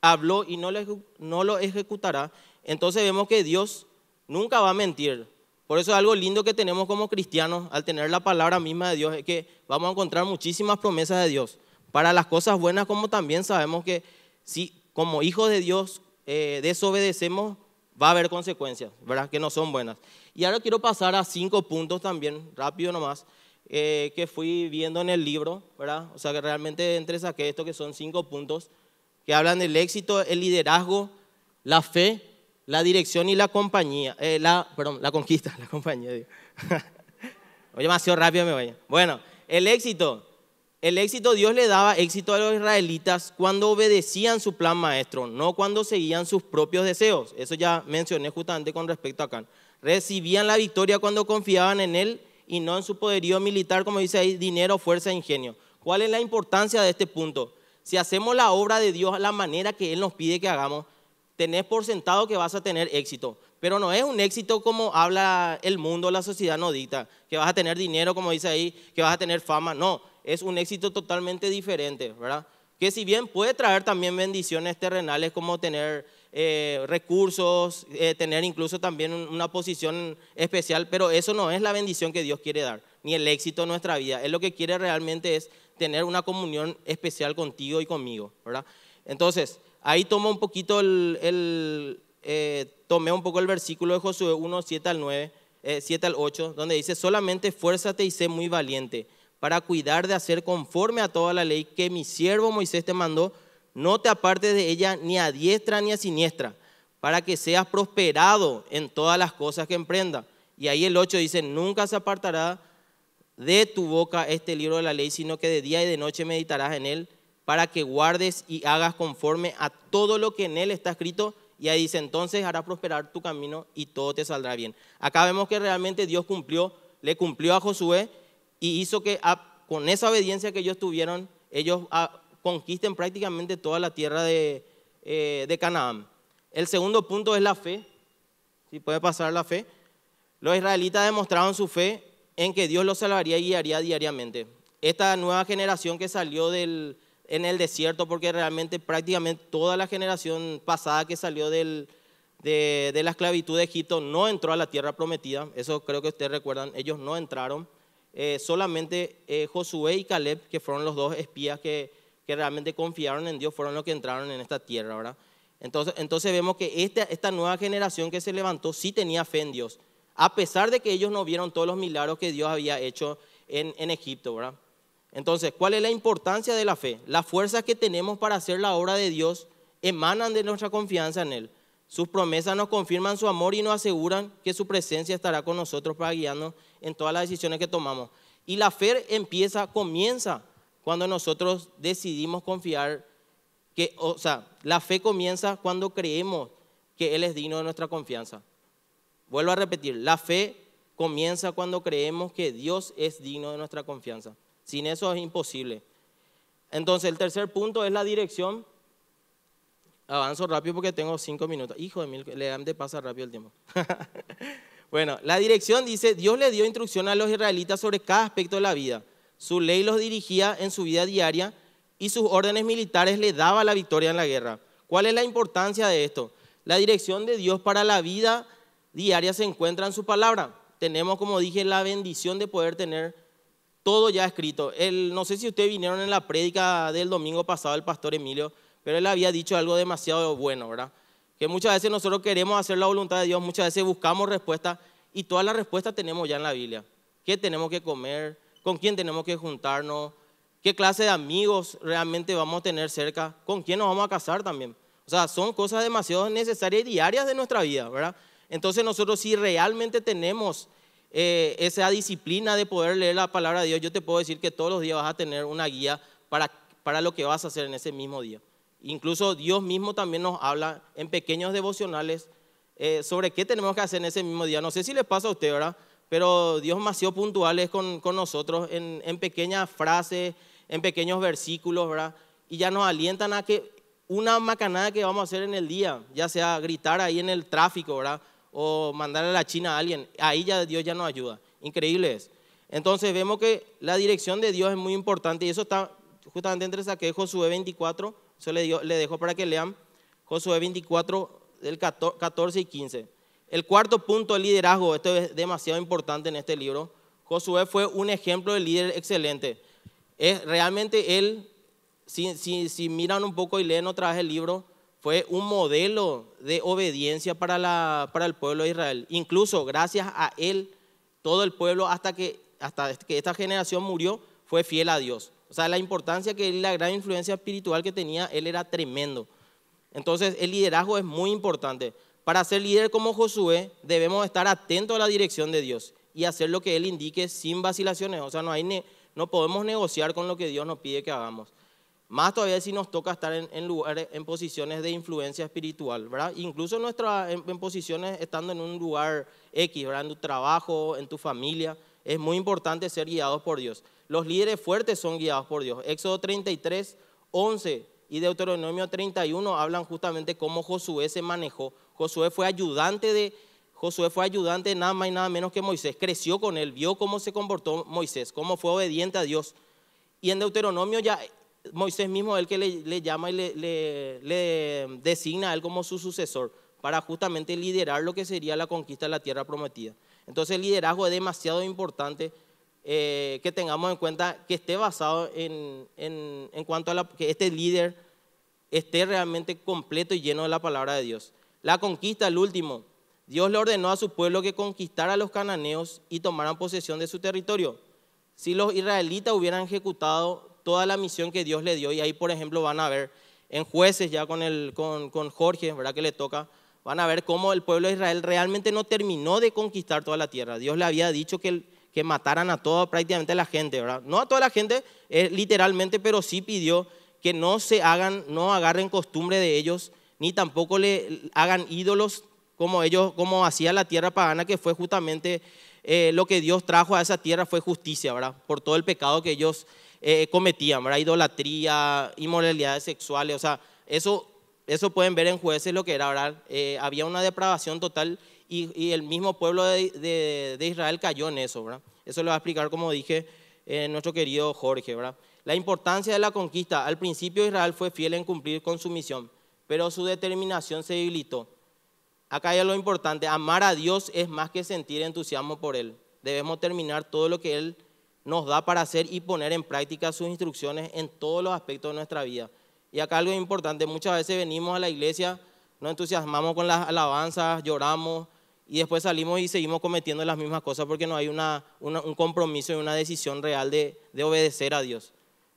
habló y no no lo ejecutará entonces vemos que Dios nunca va a mentir. Por eso es algo lindo que tenemos como cristianos al tener la palabra misma de Dios, es que vamos a encontrar muchísimas promesas de Dios. Para las cosas buenas, como también sabemos que si como hijos de Dios eh, desobedecemos, va a haber consecuencias, ¿verdad? Que no son buenas. Y ahora quiero pasar a cinco puntos también, rápido nomás, eh, que fui viendo en el libro, ¿verdad? O sea que realmente entre saqué esto que son cinco puntos que hablan del éxito, el liderazgo, la fe, la dirección y la compañía, eh, la, perdón, la conquista, la compañía. Voy Oye, demasiado rápido me vaya. Bueno, el éxito. El éxito, Dios le daba éxito a los israelitas cuando obedecían su plan maestro, no cuando seguían sus propios deseos. Eso ya mencioné justamente con respecto a Can. Recibían la victoria cuando confiaban en él y no en su poderío militar, como dice ahí, dinero, fuerza e ingenio. ¿Cuál es la importancia de este punto? Si hacemos la obra de Dios a la manera que Él nos pide que hagamos, tenés por sentado que vas a tener éxito, pero no es un éxito como habla el mundo, la sociedad no dicta, que vas a tener dinero, como dice ahí, que vas a tener fama, no, es un éxito totalmente diferente, ¿verdad? Que si bien puede traer también bendiciones terrenales como tener eh, recursos, eh, tener incluso también una posición especial, pero eso no es la bendición que Dios quiere dar, ni el éxito en nuestra vida, Él lo que quiere realmente es tener una comunión especial contigo y conmigo, ¿verdad? Entonces, Ahí tomo un poquito el, eh, tomé un poco el versículo de Josué 1, 7 al 9, eh, al 8, donde dice, solamente esfuérzate y sé muy valiente para cuidar de hacer conforme a toda la ley que mi siervo Moisés te mandó, no te apartes de ella ni a diestra ni a siniestra, para que seas prosperado en todas las cosas que emprenda. Y ahí el 8 dice, nunca se apartará de tu boca este libro de la ley, sino que de día y de noche meditarás en él para que guardes y hagas conforme a todo lo que en él está escrito. Y ahí dice, entonces hará prosperar tu camino y todo te saldrá bien. Acá vemos que realmente Dios cumplió, le cumplió a Josué y hizo que ah, con esa obediencia que ellos tuvieron, ellos ah, conquisten prácticamente toda la tierra eh, de, Canaán. El segundo punto es la fe. Si puede pasar la fe. Los israelitas demostraron su fe en que Dios los salvaría y guiaría diariamente. Esta nueva generación que salió del, en el desierto, porque realmente prácticamente toda la generación pasada que salió de, la esclavitud de Egipto no entró a la tierra prometida, eso creo que ustedes recuerdan, ellos no entraron, eh, solamente eh, Josué y Caleb, que fueron los dos espías que, realmente confiaron en Dios, fueron los que entraron en esta tierra, ¿verdad? Entonces, entonces vemos que esta, nueva generación que se levantó sí tenía fe en Dios, a pesar de que ellos no vieron todos los milagros que Dios había hecho en, en Egipto, ¿verdad? Entonces, ¿cuál es la importancia de la fe? Las fuerzas que tenemos para hacer la obra de Dios emanan de nuestra confianza en Él. Sus promesas nos confirman su amor y nos aseguran que su presencia estará con nosotros para guiarnos en todas las decisiones que tomamos. Y la fe empieza, comienza cuando nosotros decidimos confiar o sea, la fe comienza cuando creemos que Él es digno de nuestra confianza. Vuelvo a repetir, la fe comienza cuando creemos que Dios es digno de nuestra confianza. Sin eso es imposible. Entonces, el tercer punto es la dirección. Avanzo rápido porque tengo cinco minutos. Hijo de mil, le de pasa rápido el tiempo. bueno, la dirección dice, Dios le dio instrucción a los israelitas sobre cada aspecto de la vida. Su ley los dirigía en su vida diaria y sus órdenes militares le daban la victoria en la guerra. ¿Cuál es la importancia de esto? La dirección de Dios para la vida diaria se encuentra en su palabra. Tenemos, como dije, la bendición de poder tener todo ya escrito. Él, no sé si ustedes vinieron en la prédica del domingo pasado del pastor Emilio, pero él había dicho algo demasiado bueno, ¿verdad? Que muchas veces nosotros queremos hacer la voluntad de Dios, muchas veces buscamos respuestas y todas las respuestas tenemos ya en la Biblia. ¿Qué tenemos que comer? ¿Con quién tenemos que juntarnos? ¿Qué clase de amigos realmente vamos a tener cerca? ¿Con quién nos vamos a casar también? O sea, son cosas demasiado necesarias y diarias de nuestra vida, ¿verdad? Entonces nosotros si realmente tenemos eh, esa disciplina de poder leer la palabra de Dios, yo te puedo decir que todos los días vas a tener una guía para, lo que vas a hacer en ese mismo día. Incluso Dios mismo también nos habla en pequeños devocionales eh, sobre qué tenemos que hacer en ese mismo día. No sé si les pasa a usted, ¿verdad? Pero Dios demasiado puntuales con, nosotros en, en, pequeñas frases, en pequeños versículos, ¿verdad? Y ya nos alientan a que una macanada que vamos a hacer en el día, ya sea gritar ahí en el tráfico, ¿verdad? o mandar a la China a alguien, ahí ya Dios ya nos ayuda. Increíble es. Entonces vemos que la dirección de Dios es muy importante y eso está justamente entre que es Josué 24, eso le, dio, le dejo para que lean Josué 24, del 14 y 15. El cuarto punto, el liderazgo, esto es demasiado importante en este libro. Josué fue un ejemplo de líder excelente. Es realmente él, si, si miran un poco y leen otra vez el libro, fue un modelo de obediencia para, el pueblo de Israel. Incluso gracias a él, todo el pueblo hasta que, hasta que esta generación murió fue fiel a Dios. O sea, la importancia que la gran influencia espiritual que tenía, él era tremendo. Entonces, el liderazgo es muy importante. Para ser líder como Josué, debemos estar atentos a la dirección de Dios y hacer lo que él indique sin vacilaciones. O sea, no, hay no podemos negociar con lo que Dios nos pide que hagamos. Más todavía si nos toca estar en, en en posiciones de influencia espiritual, ¿verdad? Incluso nuestra, en, posiciones estando en un lugar X, En tu trabajo, en tu familia, es muy importante ser guiados por Dios. Los líderes fuertes son guiados por Dios. Éxodo 33, 11 y Deuteronomio 31 hablan justamente cómo Josué se manejó. Josué fue ayudante de, Josué fue ayudante de nada más y nada menos que Moisés. Creció con él, vio cómo se comportó Moisés, cómo fue obediente a Dios. Y en Deuteronomio ya Moisés mismo es el que le, llama y le, designa a él como su sucesor para justamente liderar lo que sería la conquista de la tierra prometida. Entonces el liderazgo es demasiado importante eh, que tengamos en cuenta que esté basado en, en, cuanto a que este líder esté realmente completo y lleno de la palabra de Dios. La conquista, el último, Dios le ordenó a su pueblo que conquistara a los cananeos y tomaran posesión de su territorio. Si los israelitas hubieran ejecutado toda la misión que Dios le dio. Y ahí, por ejemplo, van a ver en jueces ya con, el, con, Jorge, ¿verdad? Que le toca, van a ver cómo el pueblo de Israel realmente no terminó de conquistar toda la tierra. Dios le había dicho que, que mataran a toda prácticamente la gente, ¿verdad? No a toda la gente, eh, literalmente, pero sí pidió que no se hagan, no agarren costumbre de ellos, ni tampoco le hagan ídolos como ellos, como hacía la tierra pagana, que fue justamente eh, lo que Dios trajo a esa tierra fue justicia, ¿verdad? Por todo el pecado que ellos eh, cometían, ¿verdad? Idolatría, inmoralidades sexuales, o sea, eso, eso pueden ver en jueces lo que era, ¿verdad? Eh, había una depravación total y, el mismo pueblo de, Israel cayó en eso, ¿verdad? Eso lo va a explicar, como dije, eh, nuestro querido Jorge, ¿verdad? La importancia de la conquista. Al principio Israel fue fiel en cumplir con su misión, pero su determinación se debilitó. Acá hay lo importante, amar a Dios es más que sentir entusiasmo por Él. Debemos terminar todo lo que Él nos da para hacer y poner en práctica sus instrucciones en todos los aspectos de nuestra vida. Y acá algo importante, muchas veces venimos a la iglesia, nos entusiasmamos con las alabanzas, lloramos y después salimos y seguimos cometiendo las mismas cosas porque no hay un compromiso y una decisión real de, obedecer a Dios.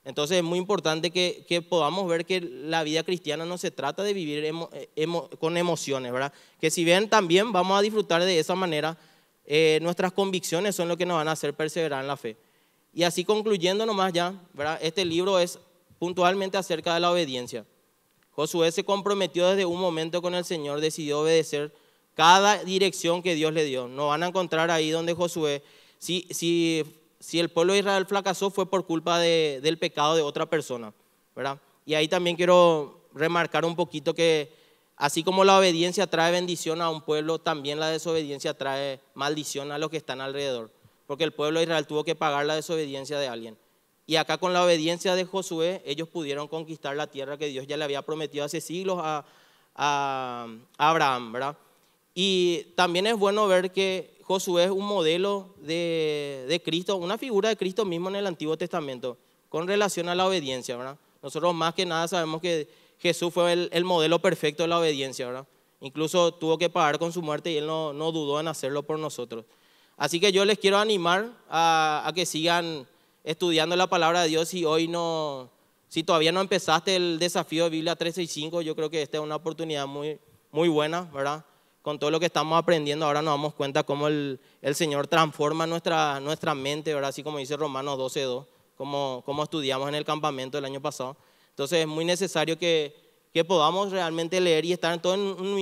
Entonces es muy importante que, podamos ver que la vida cristiana no se trata de vivir eh, con emociones, ¿verdad? Que si bien también vamos a disfrutar de esa manera, eh, nuestras convicciones son lo que nos van a hacer perseverar en la fe. Y así concluyendo nomás ya, este libro es puntualmente acerca de la obediencia. Josué se comprometió desde un momento con el Señor, decidió obedecer cada dirección que Dios le dio. No van a encontrar ahí donde Josué, si, el pueblo de Israel fracasó fue por culpa del pecado de otra persona. Y ahí también quiero remarcar un poquito que así como la obediencia trae bendición a un pueblo, también la desobediencia trae maldición a los que están alrededor porque el pueblo de Israel tuvo que pagar la desobediencia de alguien. Y acá con la obediencia de Josué, ellos pudieron conquistar la tierra que Dios ya le había prometido hace siglos a, Abraham. ¿verdad? Y también es bueno ver que Josué es un modelo de, Cristo, una figura de Cristo mismo en el Antiguo Testamento, con relación a la obediencia. ¿verdad? Nosotros más que nada sabemos que Jesús fue el, modelo perfecto de la obediencia. ¿verdad? Incluso tuvo que pagar con su muerte y él no dudó en hacerlo por nosotros. Así que yo les quiero animar a, que sigan estudiando la palabra de Dios y hoy no, si todavía no empezaste el desafío de Biblia 365, yo creo que esta es una oportunidad muy, muy buena, ¿verdad? Con todo lo que estamos aprendiendo, ahora nos damos cuenta cómo el, el Señor transforma nuestra, nuestra mente, ¿verdad? Así como dice Romanos 12.2, como, como estudiamos en el campamento el año pasado. Entonces es muy necesario que, que podamos realmente leer y estar en todo en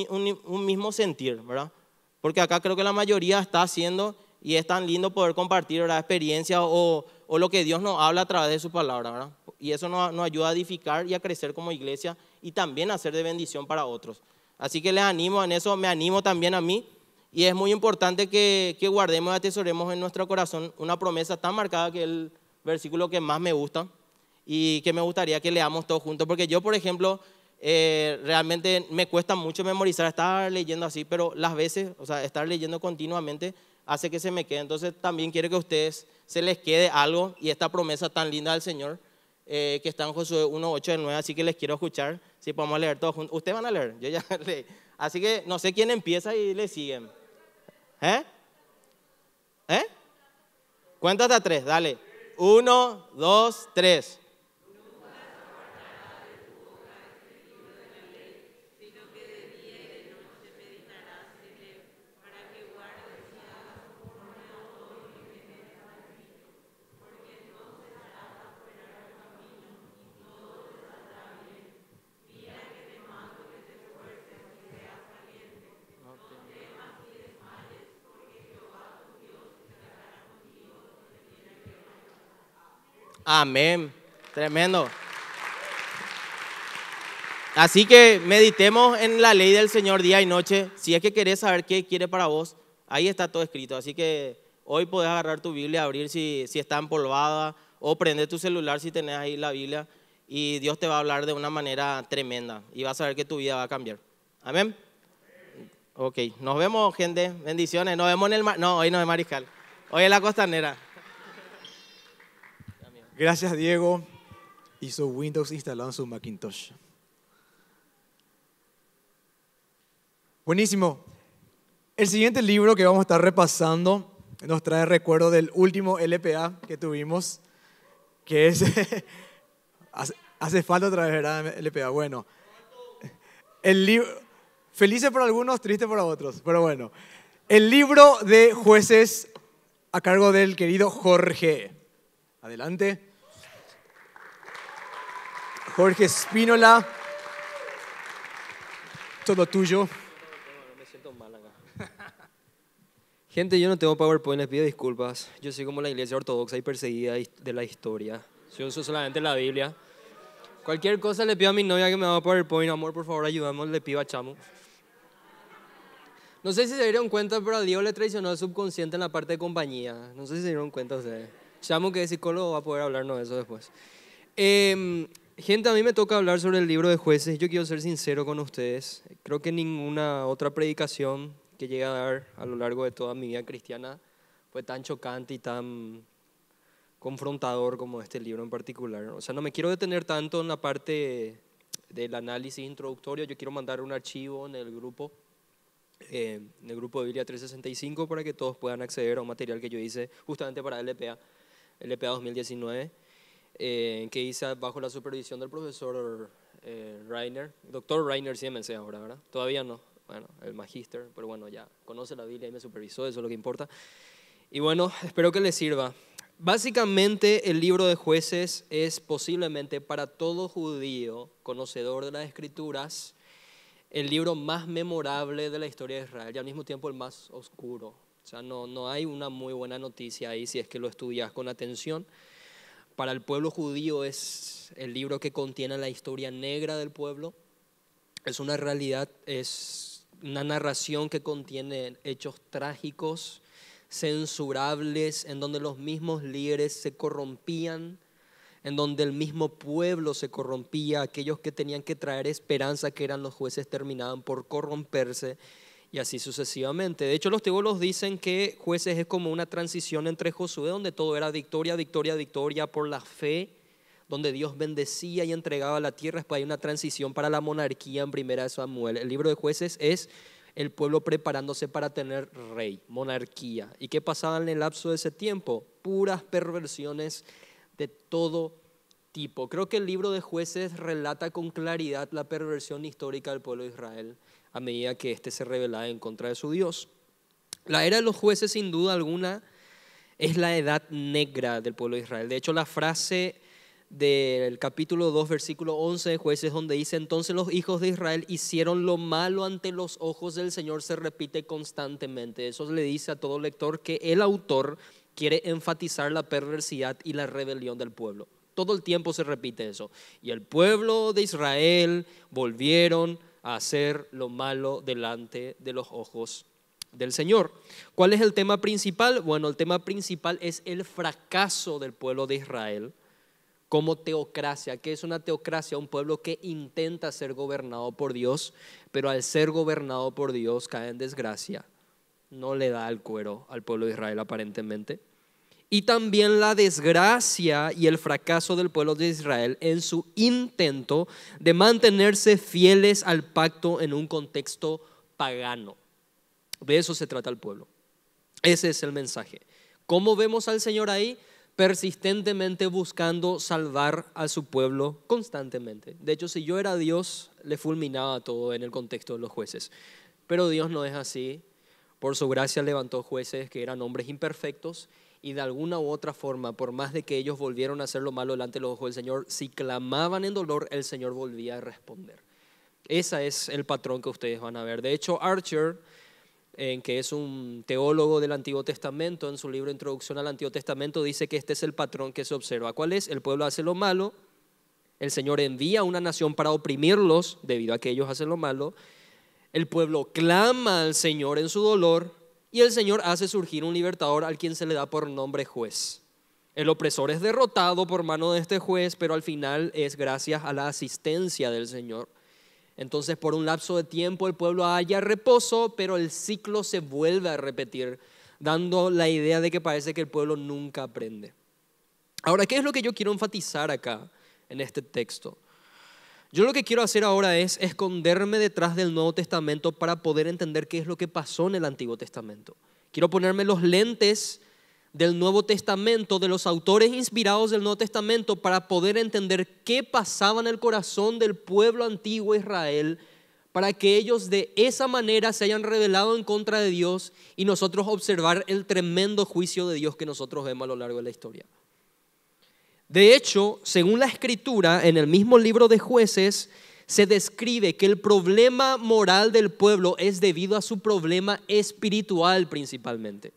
un mismo sentir, ¿verdad? Porque acá creo que la mayoría está haciendo y es tan lindo poder compartir la experiencia o, o, lo que Dios nos habla a través de su palabra. ¿verdad? Y eso nos, nos ayuda a edificar y a crecer como iglesia y también a ser de bendición para otros. Así que les animo en eso, me animo también a mí. Y es muy importante que, que guardemos y atesoremos en nuestro corazón una promesa tan marcada que es el versículo que más me gusta y que me gustaría que leamos todos juntos. Porque yo, por ejemplo, eh, realmente me cuesta mucho memorizar, estar leyendo así, pero las veces, o sea, estar leyendo continuamente hace que se me quede. Entonces también quiero que a ustedes se les quede algo y esta promesa tan linda del Señor eh, que está en Josué 1, 8 9, así que les quiero escuchar, si podemos pues, leer todos juntos. Ustedes van a leer, yo ya leí. Así que no sé quién empieza y le siguen. ¿Eh? ¿Eh? cuéntate a tres, dale. Uno, dos, tres. Amén. Tremendo. Así que meditemos en la ley del Señor día y noche. Si es que querés saber qué quiere para vos, ahí está todo escrito. Así que hoy podés agarrar tu Biblia, abrir si, si está empolvada o prender tu celular si tenés ahí la Biblia y Dios te va a hablar de una manera tremenda y vas a saber que tu vida va a cambiar. Amén. Ok, nos vemos gente, bendiciones, nos vemos en el mar... No, hoy no es Mariscal, hoy es la costanera. Gracias, Diego. Hizo Windows instalado en su Macintosh. Buenísimo. El siguiente libro que vamos a estar repasando nos trae recuerdo del último LPA que tuvimos, que es... hace, falta otra vez, LPA. Bueno. El libro... Felices para algunos, tristes para otros, pero bueno. El libro de jueces a cargo del querido Jorge. Adelante. Jorge Espínola, todo tuyo. Gente, yo no tengo PowerPoint, les pido disculpas. Yo soy como la iglesia ortodoxa y perseguida de la historia. Yo uso solamente la Biblia. Cualquier cosa le pido a mi novia que me haga PowerPoint. Amor, por favor, ayudamos, le pido a Chamo. No sé si se dieron cuenta, pero Dios le traicionó el subconsciente en la parte de compañía. No sé si se dieron cuenta ustedes. Chamo que el psicólogo, va a poder hablarnos de eso después. Em, gente, a mí me toca hablar sobre el libro de jueces. Yo quiero ser sincero con ustedes. Creo que ninguna otra predicación que llegue a dar a lo largo de toda mi vida cristiana fue tan chocante y tan confrontador como este libro en particular. O sea, no me quiero detener tanto en la parte del análisis introductorio. Yo quiero mandar un archivo en el grupo, eh, en el grupo de Biblia 365, para que todos puedan acceder a un material que yo hice justamente para LPA. LPA 2019, eh, que hice bajo la supervisión del profesor eh, Reiner, doctor Reiner Siemens ahora, ¿verdad? Todavía no, bueno, el magíster, pero bueno, ya conoce la Biblia y me supervisó, eso es lo que importa. Y bueno, espero que les sirva. Básicamente el libro de jueces es posiblemente para todo judío conocedor de las escrituras el libro más memorable de la historia de Israel y al mismo tiempo el más oscuro, o sea, no, hay una muy buena noticia ahí si es que lo estudias con atención. Para el pueblo judío es el libro que contiene la historia negra del pueblo. Es una realidad, es una narración que contiene hechos trágicos, censurables, en donde los mismos líderes se corrompían, en donde el mismo pueblo se corrompía, aquellos que tenían que traer esperanza, que eran los jueces, terminaban por corromperse y así sucesivamente. De hecho, los teólogos dicen que jueces es como una transición entre Josué, donde todo era victoria, victoria, victoria por la fe, donde Dios bendecía y entregaba la tierra, después hay una transición para la monarquía en primera de Samuel. El libro de jueces es el pueblo preparándose para tener rey, monarquía. ¿Y qué pasaba en el lapso de ese tiempo? Puras perversiones de todo tipo. Creo que el libro de jueces relata con claridad la perversión histórica del pueblo de Israel a medida que éste se rebelaba en contra de su Dios. La era de los jueces, sin duda alguna, es la edad negra del pueblo de Israel. De hecho, la frase del capítulo 2, versículo 11 de jueces, donde dice, entonces los hijos de Israel hicieron lo malo ante los ojos del Señor, se repite constantemente. Eso le dice a todo lector que el autor quiere enfatizar la perversidad y la rebelión del pueblo. Todo el tiempo se repite eso. Y el pueblo de Israel volvieron a hacer lo malo delante de los ojos del Señor. ¿Cuál es el tema principal? Bueno, el tema principal es el fracaso del pueblo de Israel como teocracia. que es una teocracia? Un pueblo que intenta ser gobernado por Dios, pero al ser gobernado por Dios cae en desgracia. No le da el cuero al pueblo de Israel aparentemente y también la desgracia y el fracaso del pueblo de Israel en su intento de mantenerse fieles al pacto en un contexto pagano. De eso se trata el pueblo. Ese es el mensaje. ¿Cómo vemos al Señor ahí? Persistentemente buscando salvar a su pueblo constantemente. De hecho, si yo era Dios, le fulminaba todo en el contexto de los jueces. Pero Dios no es así. Por su gracia levantó jueces que eran hombres imperfectos y de alguna u otra forma, por más de que ellos volvieron a hacer lo malo delante de los ojos del Señor, si clamaban en dolor, el Señor volvía a responder. Ese es el patrón que ustedes van a ver. De hecho, Archer, en que es un teólogo del Antiguo Testamento, en su libro Introducción al Antiguo Testamento, dice que este es el patrón que se observa. ¿Cuál es? El pueblo hace lo malo, el Señor envía a una nación para oprimirlos debido a que ellos hacen lo malo, el pueblo clama al Señor en su dolor, y el Señor hace surgir un libertador al quien se le da por nombre juez. El opresor es derrotado por mano de este juez, pero al final es gracias a la asistencia del Señor. Entonces, por un lapso de tiempo el pueblo haya reposo, pero el ciclo se vuelve a repetir, dando la idea de que parece que el pueblo nunca aprende. Ahora, ¿qué es lo que yo quiero enfatizar acá en este texto? Yo lo que quiero hacer ahora es esconderme detrás del Nuevo Testamento para poder entender qué es lo que pasó en el Antiguo Testamento. Quiero ponerme los lentes del Nuevo Testamento, de los autores inspirados del Nuevo Testamento, para poder entender qué pasaba en el corazón del pueblo antiguo Israel, para que ellos de esa manera se hayan rebelado en contra de Dios y nosotros observar el tremendo juicio de Dios que nosotros vemos a lo largo de la historia. De hecho, según la escritura, en el mismo libro de jueces, se describe que el problema moral del pueblo es debido a su problema espiritual principalmente.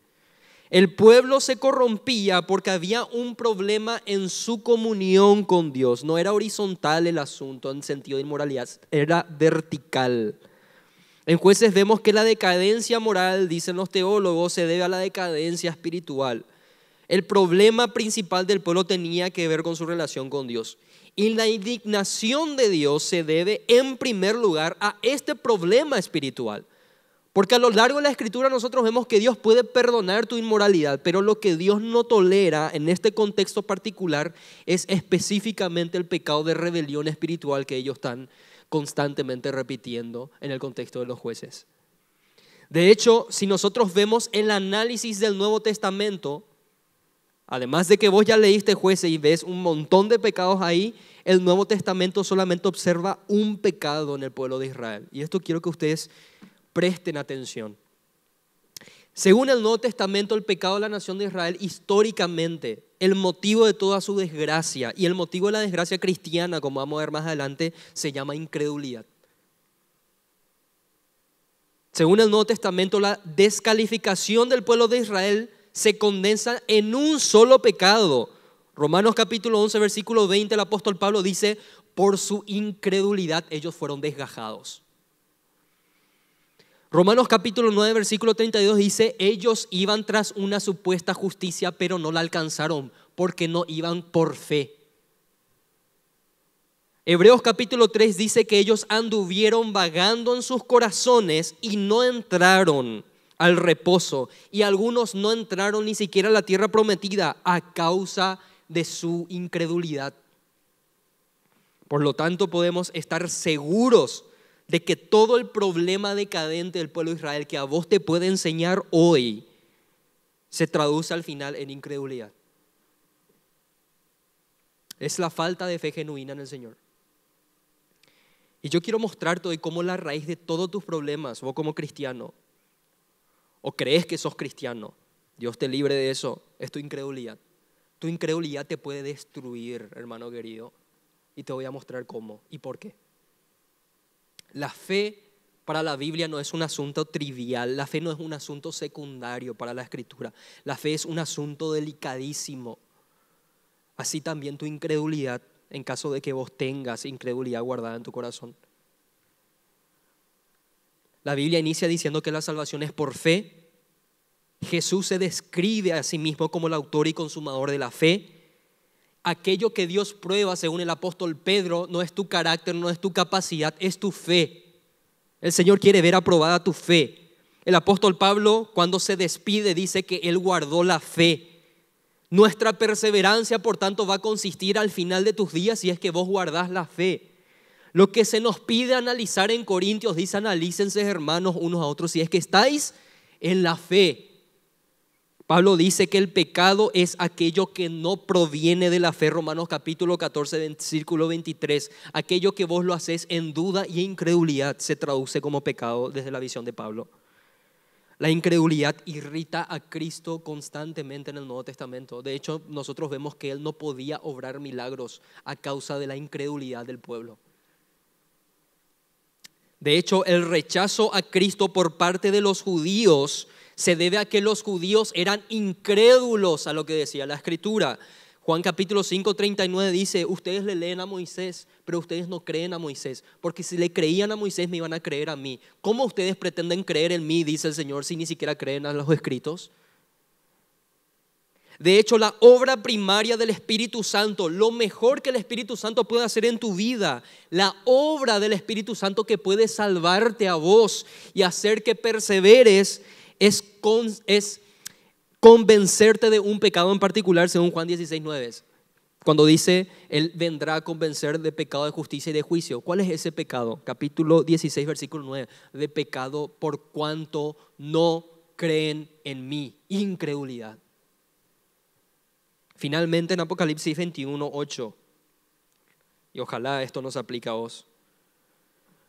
El pueblo se corrompía porque había un problema en su comunión con Dios. No era horizontal el asunto en sentido de inmoralidad, era vertical. En jueces vemos que la decadencia moral, dicen los teólogos, se debe a la decadencia espiritual. El problema principal del pueblo tenía que ver con su relación con Dios. Y la indignación de Dios se debe en primer lugar a este problema espiritual. Porque a lo largo de la escritura nosotros vemos que Dios puede perdonar tu inmoralidad, pero lo que Dios no tolera en este contexto particular es específicamente el pecado de rebelión espiritual que ellos están constantemente repitiendo en el contexto de los jueces. De hecho, si nosotros vemos el análisis del Nuevo Testamento, Además de que vos ya leíste jueces y ves un montón de pecados ahí, el Nuevo Testamento solamente observa un pecado en el pueblo de Israel. Y esto quiero que ustedes presten atención. Según el Nuevo Testamento, el pecado de la nación de Israel históricamente, el motivo de toda su desgracia y el motivo de la desgracia cristiana, como vamos a ver más adelante, se llama incredulidad. Según el Nuevo Testamento, la descalificación del pueblo de Israel se condensan en un solo pecado. Romanos capítulo 11, versículo 20, el apóstol Pablo dice, por su incredulidad ellos fueron desgajados. Romanos capítulo 9, versículo 32 dice, ellos iban tras una supuesta justicia, pero no la alcanzaron, porque no iban por fe. Hebreos capítulo 3 dice que ellos anduvieron vagando en sus corazones y no entraron al reposo y algunos no entraron ni siquiera a la tierra prometida a causa de su incredulidad. Por lo tanto, podemos estar seguros de que todo el problema decadente del pueblo de Israel que a vos te puede enseñar hoy se traduce al final en incredulidad. Es la falta de fe genuina en el Señor. Y yo quiero mostrarte hoy cómo la raíz de todos tus problemas, vos como cristiano, o crees que sos cristiano. Dios te libre de eso, es tu incredulidad. Tu incredulidad te puede destruir, hermano querido. Y te voy a mostrar cómo y por qué. La fe para la Biblia no es un asunto trivial, la fe no es un asunto secundario para la escritura, la fe es un asunto delicadísimo. Así también tu incredulidad, en caso de que vos tengas incredulidad guardada en tu corazón, la Biblia inicia diciendo que la salvación es por fe. Jesús se describe a sí mismo como el autor y consumador de la fe. Aquello que Dios prueba, según el apóstol Pedro, no es tu carácter, no es tu capacidad, es tu fe. El Señor quiere ver aprobada tu fe. El apóstol Pablo, cuando se despide, dice que él guardó la fe. Nuestra perseverancia, por tanto, va a consistir al final de tus días si es que vos guardás la fe. Lo que se nos pide analizar en Corintios dice, analícense hermanos unos a otros si es que estáis en la fe. Pablo dice que el pecado es aquello que no proviene de la fe, Romanos capítulo 14, círculo 23, aquello que vos lo haces en duda y incredulidad se traduce como pecado desde la visión de Pablo. La incredulidad irrita a Cristo constantemente en el Nuevo Testamento. De hecho, nosotros vemos que Él no podía obrar milagros a causa de la incredulidad del pueblo. De hecho, el rechazo a Cristo por parte de los judíos se debe a que los judíos eran incrédulos a lo que decía la escritura. Juan capítulo 5, 39 dice, ustedes le leen a Moisés, pero ustedes no creen a Moisés, porque si le creían a Moisés me iban a creer a mí. ¿Cómo ustedes pretenden creer en mí, dice el Señor, si ni siquiera creen a los escritos? De hecho, la obra primaria del Espíritu Santo, lo mejor que el Espíritu Santo puede hacer en tu vida, la obra del Espíritu Santo que puede salvarte a vos y hacer que perseveres, es, convencerte de un pecado en particular, según Juan 16, 9. Cuando dice, Él vendrá a convencer de pecado, de justicia y de juicio. ¿Cuál es ese pecado? Capítulo 16, versículo 9. De pecado por cuanto no creen en mí. Incredulidad. Finalmente en Apocalipsis 21, 8, y ojalá esto nos aplica a vos,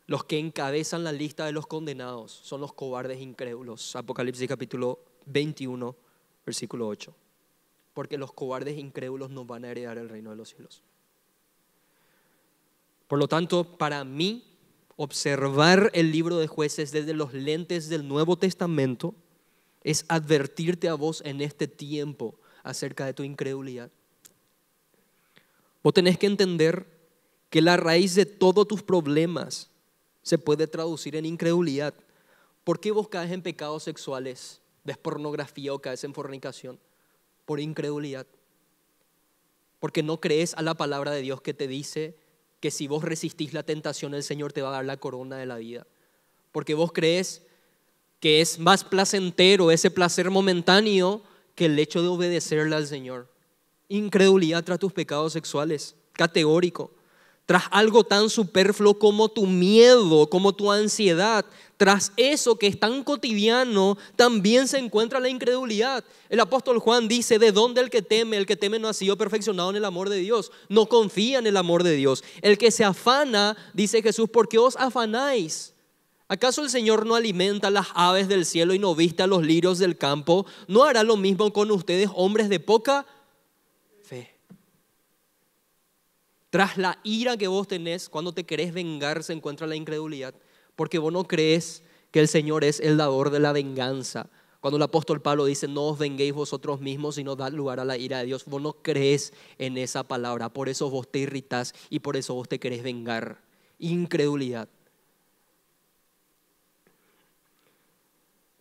los que encabezan la lista de los condenados son los cobardes incrédulos. Apocalipsis capítulo 21, versículo 8. Porque los cobardes incrédulos no van a heredar el reino de los cielos. Por lo tanto, para mí, observar el libro de jueces desde los lentes del Nuevo Testamento es advertirte a vos en este tiempo acerca de tu incredulidad. Vos tenés que entender que la raíz de todos tus problemas se puede traducir en incredulidad. ¿Por qué vos caes en pecados sexuales, ves pornografía o caes en fornicación? Por incredulidad. Porque no crees a la palabra de Dios que te dice que si vos resistís la tentación, el Señor te va a dar la corona de la vida. Porque vos crees que es más placentero ese placer momentáneo que el hecho de obedecerle al Señor. Incredulidad tras tus pecados sexuales, categórico. Tras algo tan superfluo como tu miedo, como tu ansiedad, tras eso que es tan cotidiano, también se encuentra la incredulidad. El apóstol Juan dice, ¿de dónde el que teme? El que teme no ha sido perfeccionado en el amor de Dios, no confía en el amor de Dios. El que se afana, dice Jesús, ¿por qué os afanáis? ¿Acaso el Señor no alimenta las aves del cielo y no viste los lirios del campo? ¿No hará lo mismo con ustedes, hombres de poca fe? Tras la ira que vos tenés, cuando te querés vengar, se encuentra la incredulidad, porque vos no crees que el Señor es el dador de la venganza. Cuando el apóstol Pablo dice, no os venguéis vosotros mismos, sino dad lugar a la ira de Dios, vos no crees en esa palabra, por eso vos te irritás y por eso vos te querés vengar. Incredulidad.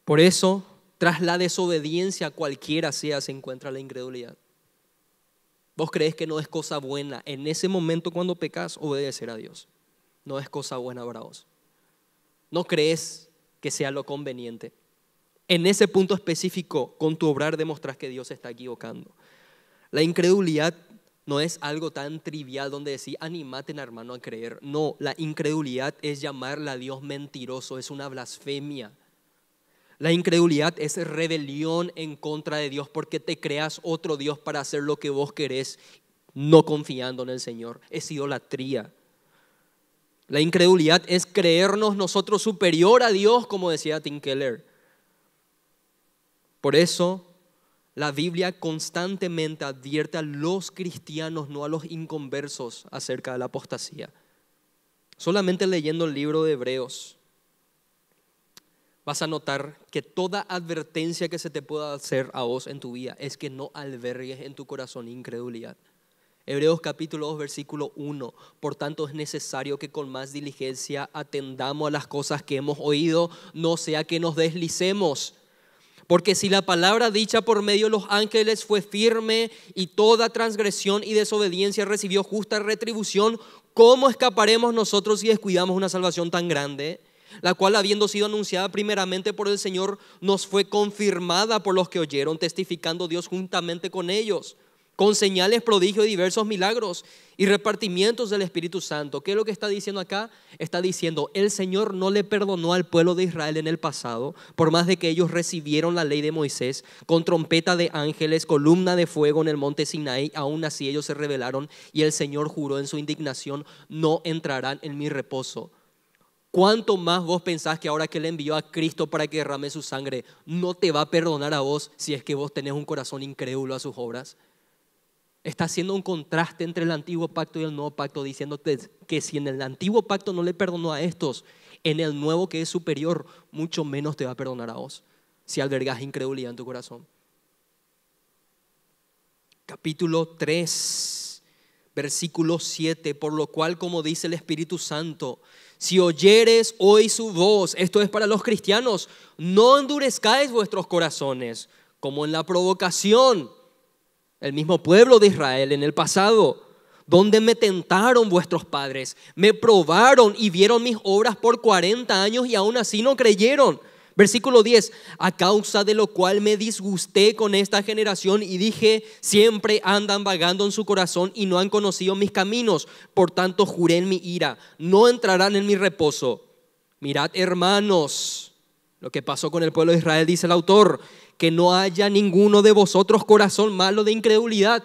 Por eso, tras la desobediencia cualquiera sea, se encuentra la incredulidad. Vos crees que no es cosa buena en ese momento cuando pecas obedecer a Dios. No es cosa buena para vos. No crees que sea lo conveniente. En ese punto específico, con tu obrar demostras que Dios está equivocando. La incredulidad no es algo tan trivial donde decir, animate, hermano, a creer. No, la incredulidad es llamarle a Dios mentiroso, es una blasfemia la incredulidad es rebelión en contra de Dios porque te creas otro Dios para hacer lo que vos querés, no confiando en el Señor. Es idolatría. La incredulidad es creernos nosotros superior a Dios, como decía Tim Keller. Por eso la Biblia constantemente advierte a los cristianos, no a los inconversos, acerca de la apostasía. Solamente leyendo el libro de Hebreos, vas a notar que toda advertencia que se te pueda hacer a vos en tu vida es que no albergues en tu corazón incredulidad. Hebreos capítulo 2, versículo 1. Por tanto, es necesario que con más diligencia atendamos a las cosas que hemos oído, no sea que nos deslicemos. Porque si la palabra dicha por medio de los ángeles fue firme y toda transgresión y desobediencia recibió justa retribución, ¿cómo escaparemos nosotros si descuidamos una salvación tan grande? la cual habiendo sido anunciada primeramente por el Señor, nos fue confirmada por los que oyeron, testificando Dios juntamente con ellos, con señales, prodigio y diversos milagros y repartimientos del Espíritu Santo. ¿Qué es lo que está diciendo acá? Está diciendo, el Señor no le perdonó al pueblo de Israel en el pasado, por más de que ellos recibieron la ley de Moisés, con trompeta de ángeles, columna de fuego en el monte Sinai, aún así ellos se rebelaron y el Señor juró en su indignación, no entrarán en mi reposo. ¿Cuánto más vos pensás que ahora que le envió a Cristo para que derrame su sangre, no te va a perdonar a vos si es que vos tenés un corazón incrédulo a sus obras? Está haciendo un contraste entre el antiguo pacto y el nuevo pacto, diciéndote que si en el antiguo pacto no le perdonó a estos, en el nuevo que es superior, mucho menos te va a perdonar a vos si albergás incredulidad en tu corazón. Capítulo 3, versículo 7, por lo cual, como dice el Espíritu Santo, si oyeres hoy su voz, esto es para los cristianos, no endurezcáis vuestros corazones, como en la provocación, el mismo pueblo de Israel en el pasado, donde me tentaron vuestros padres, me probaron y vieron mis obras por 40 años y aún así no creyeron. Versículo 10, a causa de lo cual me disgusté con esta generación y dije, siempre andan vagando en su corazón y no han conocido mis caminos, por tanto juré en mi ira, no entrarán en mi reposo. Mirad hermanos, lo que pasó con el pueblo de Israel, dice el autor, que no haya ninguno de vosotros corazón malo de incredulidad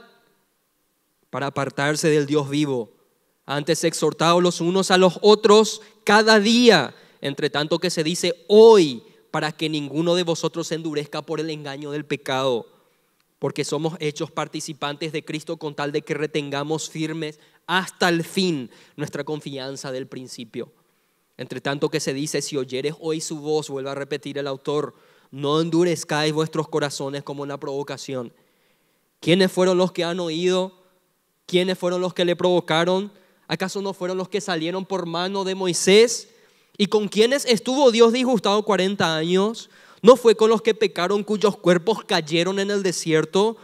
para apartarse del Dios vivo. Antes exhortado los unos a los otros cada día, entre tanto que se dice hoy, para que ninguno de vosotros se endurezca por el engaño del pecado, porque somos hechos participantes de Cristo con tal de que retengamos firmes hasta el fin nuestra confianza del principio. Entre tanto que se dice, si oyeres hoy su voz, vuelve a repetir el autor, no endurezcáis vuestros corazones como una provocación. ¿Quiénes fueron los que han oído? ¿Quiénes fueron los que le provocaron? ¿Acaso no fueron los que salieron por mano de Moisés? Y con quienes estuvo Dios disgustado 40 años, no fue con los que pecaron cuyos cuerpos cayeron en el desierto,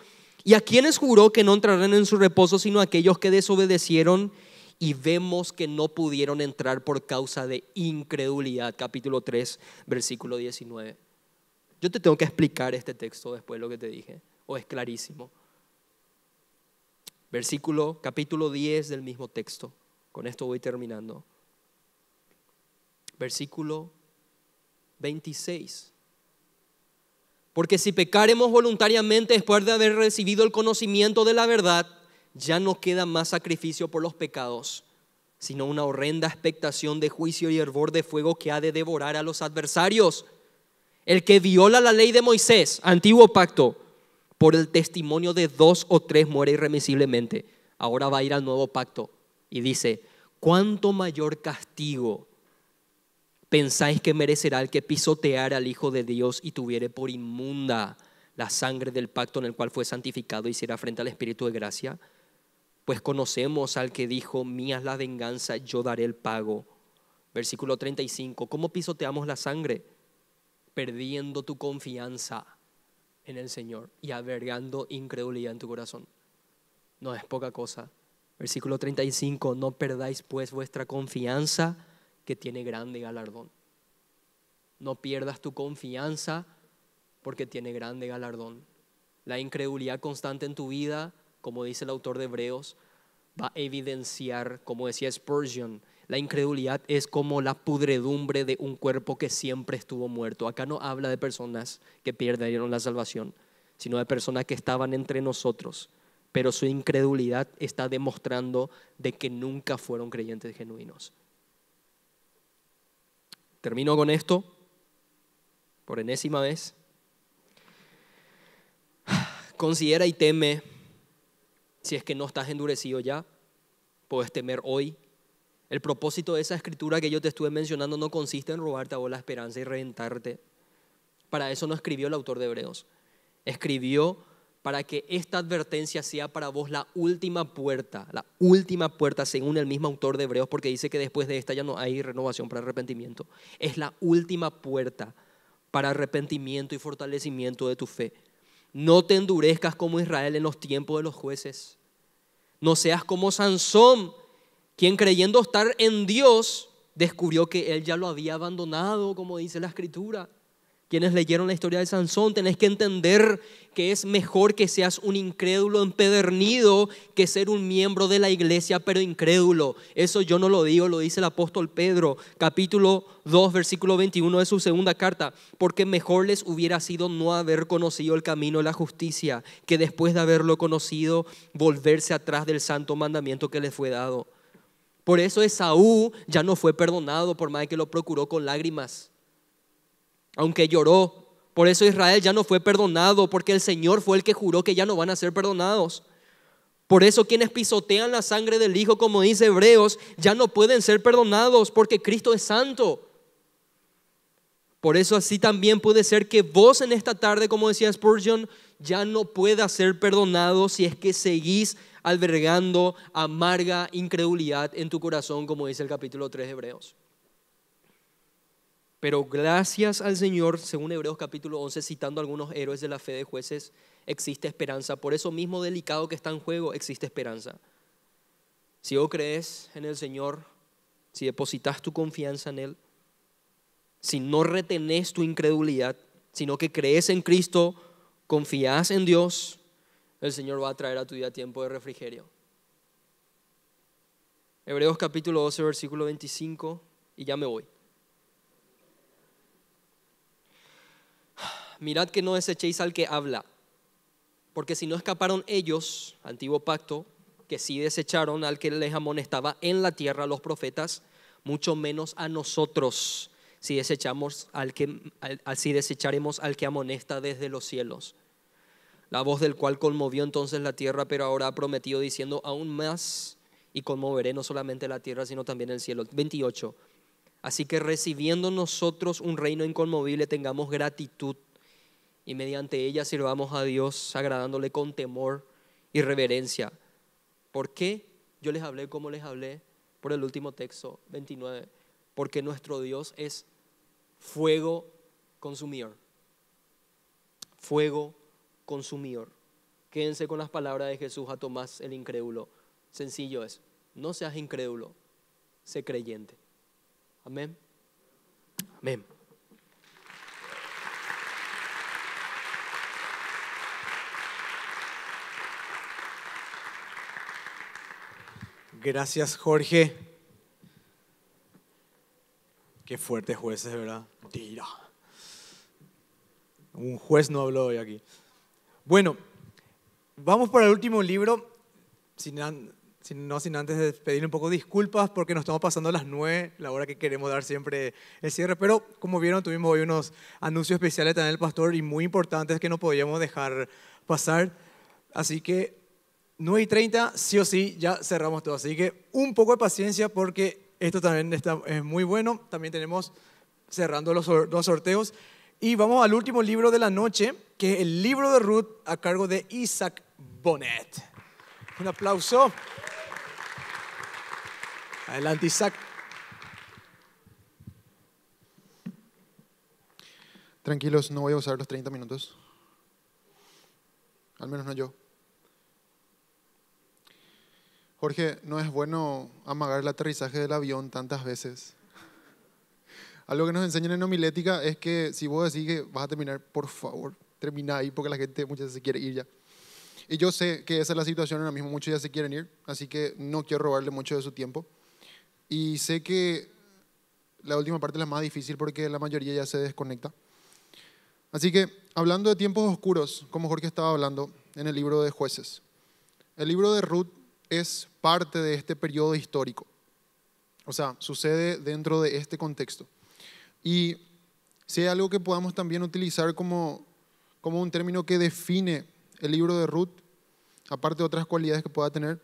y a quienes juró que no entrarán en su reposo, sino aquellos que desobedecieron y vemos que no pudieron entrar por causa de incredulidad. Capítulo 3, versículo 19. Yo te tengo que explicar este texto después de lo que te dije, o es clarísimo. Versículo, capítulo 10 del mismo texto. Con esto voy terminando versículo 26. Porque si pecaremos voluntariamente después de haber recibido el conocimiento de la verdad, ya no queda más sacrificio por los pecados, sino una horrenda expectación de juicio y hervor de fuego que ha de devorar a los adversarios. El que viola la ley de Moisés, antiguo pacto, por el testimonio de dos o tres muere irremisiblemente. Ahora va a ir al nuevo pacto y dice, ¿cuánto mayor castigo ¿Pensáis que merecerá el que pisoteara al Hijo de Dios y tuviere por inmunda la sangre del pacto en el cual fue santificado y hiciera frente al Espíritu de gracia? Pues conocemos al que dijo, mía es la venganza, yo daré el pago. Versículo 35, ¿cómo pisoteamos la sangre? Perdiendo tu confianza en el Señor y avergando incredulidad en tu corazón. No es poca cosa. Versículo 35, no perdáis pues vuestra confianza que tiene grande galardón. No pierdas tu confianza porque tiene grande galardón. La incredulidad constante en tu vida, como dice el autor de Hebreos, va a evidenciar, como decía Spurgeon, la incredulidad es como la pudredumbre de un cuerpo que siempre estuvo muerto. Acá no habla de personas que perdieron la salvación, sino de personas que estaban entre nosotros, pero su incredulidad está demostrando de que nunca fueron creyentes genuinos. Termino con esto, por enésima vez. Considera y teme, si es que no estás endurecido ya, puedes temer hoy. El propósito de esa escritura que yo te estuve mencionando no consiste en robarte a vos la esperanza y reventarte. Para eso no escribió el autor de Hebreos. Escribió para que esta advertencia sea para vos la última puerta, la última puerta según el mismo autor de Hebreos, porque dice que después de esta ya no hay renovación para arrepentimiento. Es la última puerta para arrepentimiento y fortalecimiento de tu fe. No te endurezcas como Israel en los tiempos de los jueces. No seas como Sansón, quien creyendo estar en Dios, descubrió que él ya lo había abandonado, como dice la escritura. Quienes leyeron la historia de Sansón, tenés que entender que es mejor que seas un incrédulo empedernido que ser un miembro de la iglesia pero incrédulo. Eso yo no lo digo, lo dice el apóstol Pedro, capítulo 2, versículo 21 de su segunda carta, porque mejor les hubiera sido no haber conocido el camino de la justicia que después de haberlo conocido volverse atrás del santo mandamiento que les fue dado. Por eso Esaú ya no fue perdonado por más que lo procuró con lágrimas aunque lloró. Por eso Israel ya no fue perdonado, porque el Señor fue el que juró que ya no van a ser perdonados. Por eso quienes pisotean la sangre del Hijo, como dice Hebreos, ya no pueden ser perdonados, porque Cristo es santo. Por eso así también puede ser que vos en esta tarde, como decía Spurgeon, ya no puedas ser perdonado si es que seguís albergando amarga incredulidad en tu corazón, como dice el capítulo 3 de Hebreos. Pero gracias al Señor, según Hebreos capítulo 11, citando algunos héroes de la fe de jueces, existe esperanza. Por eso mismo delicado que está en juego, existe esperanza. Si vos crees en el Señor, si depositas tu confianza en Él, si no retenés tu incredulidad, sino que crees en Cristo, confías en Dios, el Señor va a traer a tu vida tiempo de refrigerio. Hebreos capítulo 12, versículo 25, y ya me voy. mirad que no desechéis al que habla, porque si no escaparon ellos, antiguo pacto, que sí desecharon al que les amonestaba en la tierra los profetas, mucho menos a nosotros si desechamos al que si desecharemos al que amonesta desde los cielos. La voz del cual conmovió entonces la tierra, pero ahora ha prometido diciendo aún más y conmoveré no solamente la tierra, sino también el cielo. 28. Así que recibiendo nosotros un reino inconmovible, tengamos gratitud y mediante ella sirvamos a Dios agradándole con temor y reverencia. ¿Por qué yo les hablé como les hablé? Por el último texto 29. Porque nuestro Dios es fuego consumidor. Fuego consumidor. Quédense con las palabras de Jesús a Tomás el incrédulo. Sencillo es, no seas incrédulo, sé creyente. Amén. Amén. Gracias, Jorge. Qué fuerte jueces, ¿verdad? Tira. Un juez no habló hoy aquí. Bueno, vamos para el último libro. Sin, no sin antes pedir un poco disculpas porque nos estamos pasando las nueve, la hora que queremos dar siempre el cierre. Pero como vieron, tuvimos hoy unos anuncios especiales también del pastor y muy importantes que no podíamos dejar pasar. Así que 9 y 30, sí o sí, ya cerramos todo. Así que un poco de paciencia porque esto también está, es muy bueno. También tenemos cerrando los, dos sorteos. Y vamos al último libro de la noche, que es el libro de Ruth a cargo de Isaac Bonnet. Un aplauso. Adelante, Isaac. Tranquilos, no voy a usar los 30 minutos. Al menos no yo. Jorge, no es bueno amagar el aterrizaje del avión tantas veces. Algo que nos enseñan en homilética es que si vos decís que vas a terminar, por favor, termina ahí porque la gente muchas veces se quiere ir ya. Y yo sé que esa es la situación ahora mismo, muchos ya se quieren ir, así que no quiero robarle mucho de su tiempo. Y sé que la última parte es la más difícil porque la mayoría ya se desconecta. Así que, hablando de tiempos oscuros, como Jorge estaba hablando en el libro de jueces, el libro de Ruth es parte de este periodo histórico. O sea, sucede dentro de este contexto. Y si hay algo que podamos también utilizar como, un término que define el libro de Ruth, aparte de otras cualidades que pueda tener,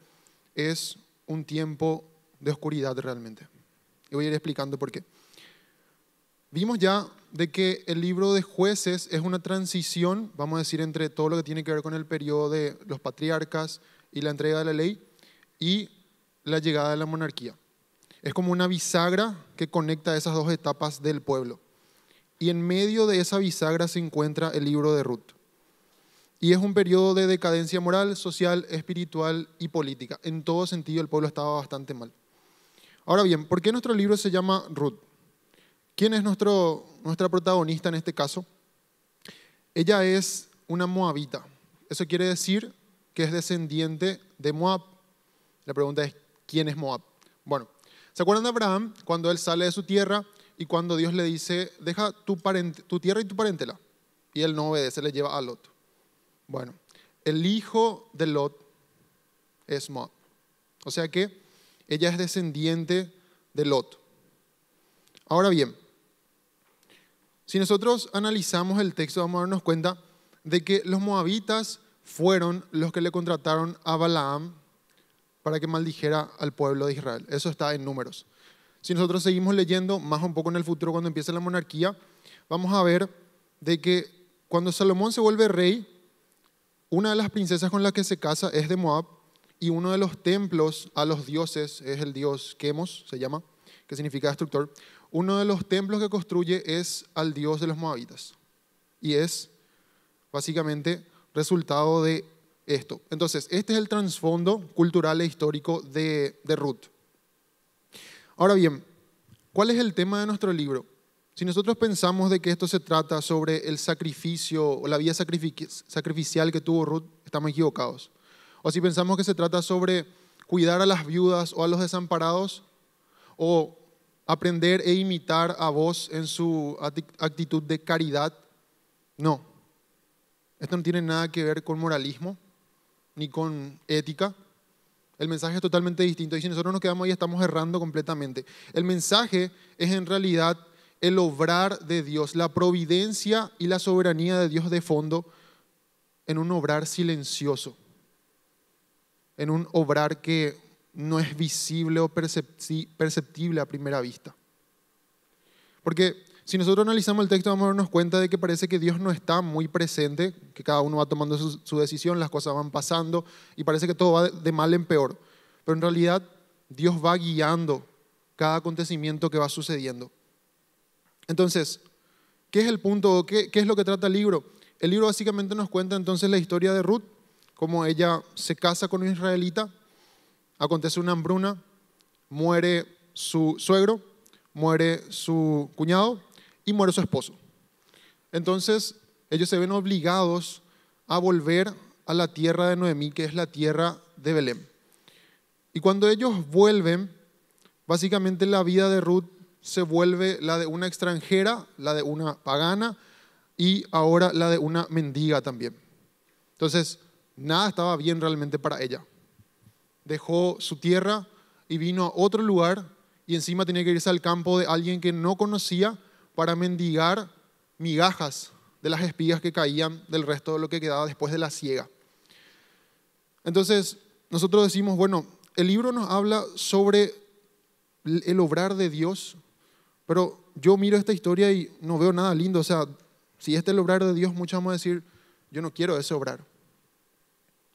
es un tiempo de oscuridad realmente. Y voy a ir explicando por qué. Vimos ya de que el libro de jueces es una transición, vamos a decir, entre todo lo que tiene que ver con el periodo de los patriarcas y la entrega de la ley, y la llegada de la monarquía. Es como una bisagra que conecta esas dos etapas del pueblo. Y en medio de esa bisagra se encuentra el libro de Ruth. Y es un periodo de decadencia moral, social, espiritual y política. En todo sentido el pueblo estaba bastante mal. Ahora bien, ¿por qué nuestro libro se llama Ruth? ¿Quién es nuestro, nuestra protagonista en este caso? Ella es una moabita. Eso quiere decir que es descendiente de Moab la pregunta es, ¿quién es Moab? Bueno, ¿se acuerdan de Abraham cuando él sale de su tierra y cuando Dios le dice, deja tu, tierra y tu parentela? Y él no obedece, le lleva a Lot. Bueno, el hijo de Lot es Moab. O sea que ella es descendiente de Lot. Ahora bien, si nosotros analizamos el texto, vamos a darnos cuenta de que los moabitas fueron los que le contrataron a Balaam para que maldijera al pueblo de Israel. Eso está en números. Si nosotros seguimos leyendo más un poco en el futuro, cuando empieza la monarquía, vamos a ver de que cuando Salomón se vuelve rey, una de las princesas con las que se casa es de Moab y uno de los templos a los dioses es el dios Kemos, se llama, que significa destructor. Uno de los templos que construye es al dios de los moabitas y es básicamente resultado de esto. Entonces, este es el trasfondo cultural e histórico de, de Ruth. Ahora bien, ¿cuál es el tema de nuestro libro? Si nosotros pensamos de que esto se trata sobre el sacrificio o la vía sacrificial que tuvo Ruth, estamos equivocados. O si pensamos que se trata sobre cuidar a las viudas o a los desamparados, o aprender e imitar a vos en su actitud de caridad, no. Esto no tiene nada que ver con moralismo, ni con ética. El mensaje es totalmente distinto. Y si nosotros nos quedamos ahí, estamos errando completamente. El mensaje es en realidad el obrar de Dios, la providencia y la soberanía de Dios de fondo en un obrar silencioso, en un obrar que no es visible o perceptible a primera vista. Porque si nosotros analizamos el texto vamos a darnos cuenta de que parece que Dios no está muy presente, que cada uno va tomando su, decisión, las cosas van pasando y parece que todo va de mal en peor. Pero en realidad Dios va guiando cada acontecimiento que va sucediendo. Entonces, ¿qué es el punto? ¿Qué, ¿Qué, es lo que trata el libro? El libro básicamente nos cuenta entonces la historia de Ruth, cómo ella se casa con un israelita, acontece una hambruna, muere su suegro, muere su cuñado y muere su esposo. Entonces ellos se ven obligados a volver a la tierra de Noemí, que es la tierra de Belén. Y cuando ellos vuelven, básicamente la vida de Ruth se vuelve la de una extranjera, la de una pagana y ahora la de una mendiga también. Entonces, nada estaba bien realmente para ella. Dejó su tierra y vino a otro lugar y encima tenía que irse al campo de alguien que no conocía para mendigar migajas de las espigas que caían del resto de lo que quedaba después de la siega. Entonces, nosotros decimos, bueno, el libro nos habla sobre el obrar de Dios, pero yo miro esta historia y no veo nada lindo. O sea, si este es el obrar de Dios, muchos vamos a decir, yo no quiero ese obrar.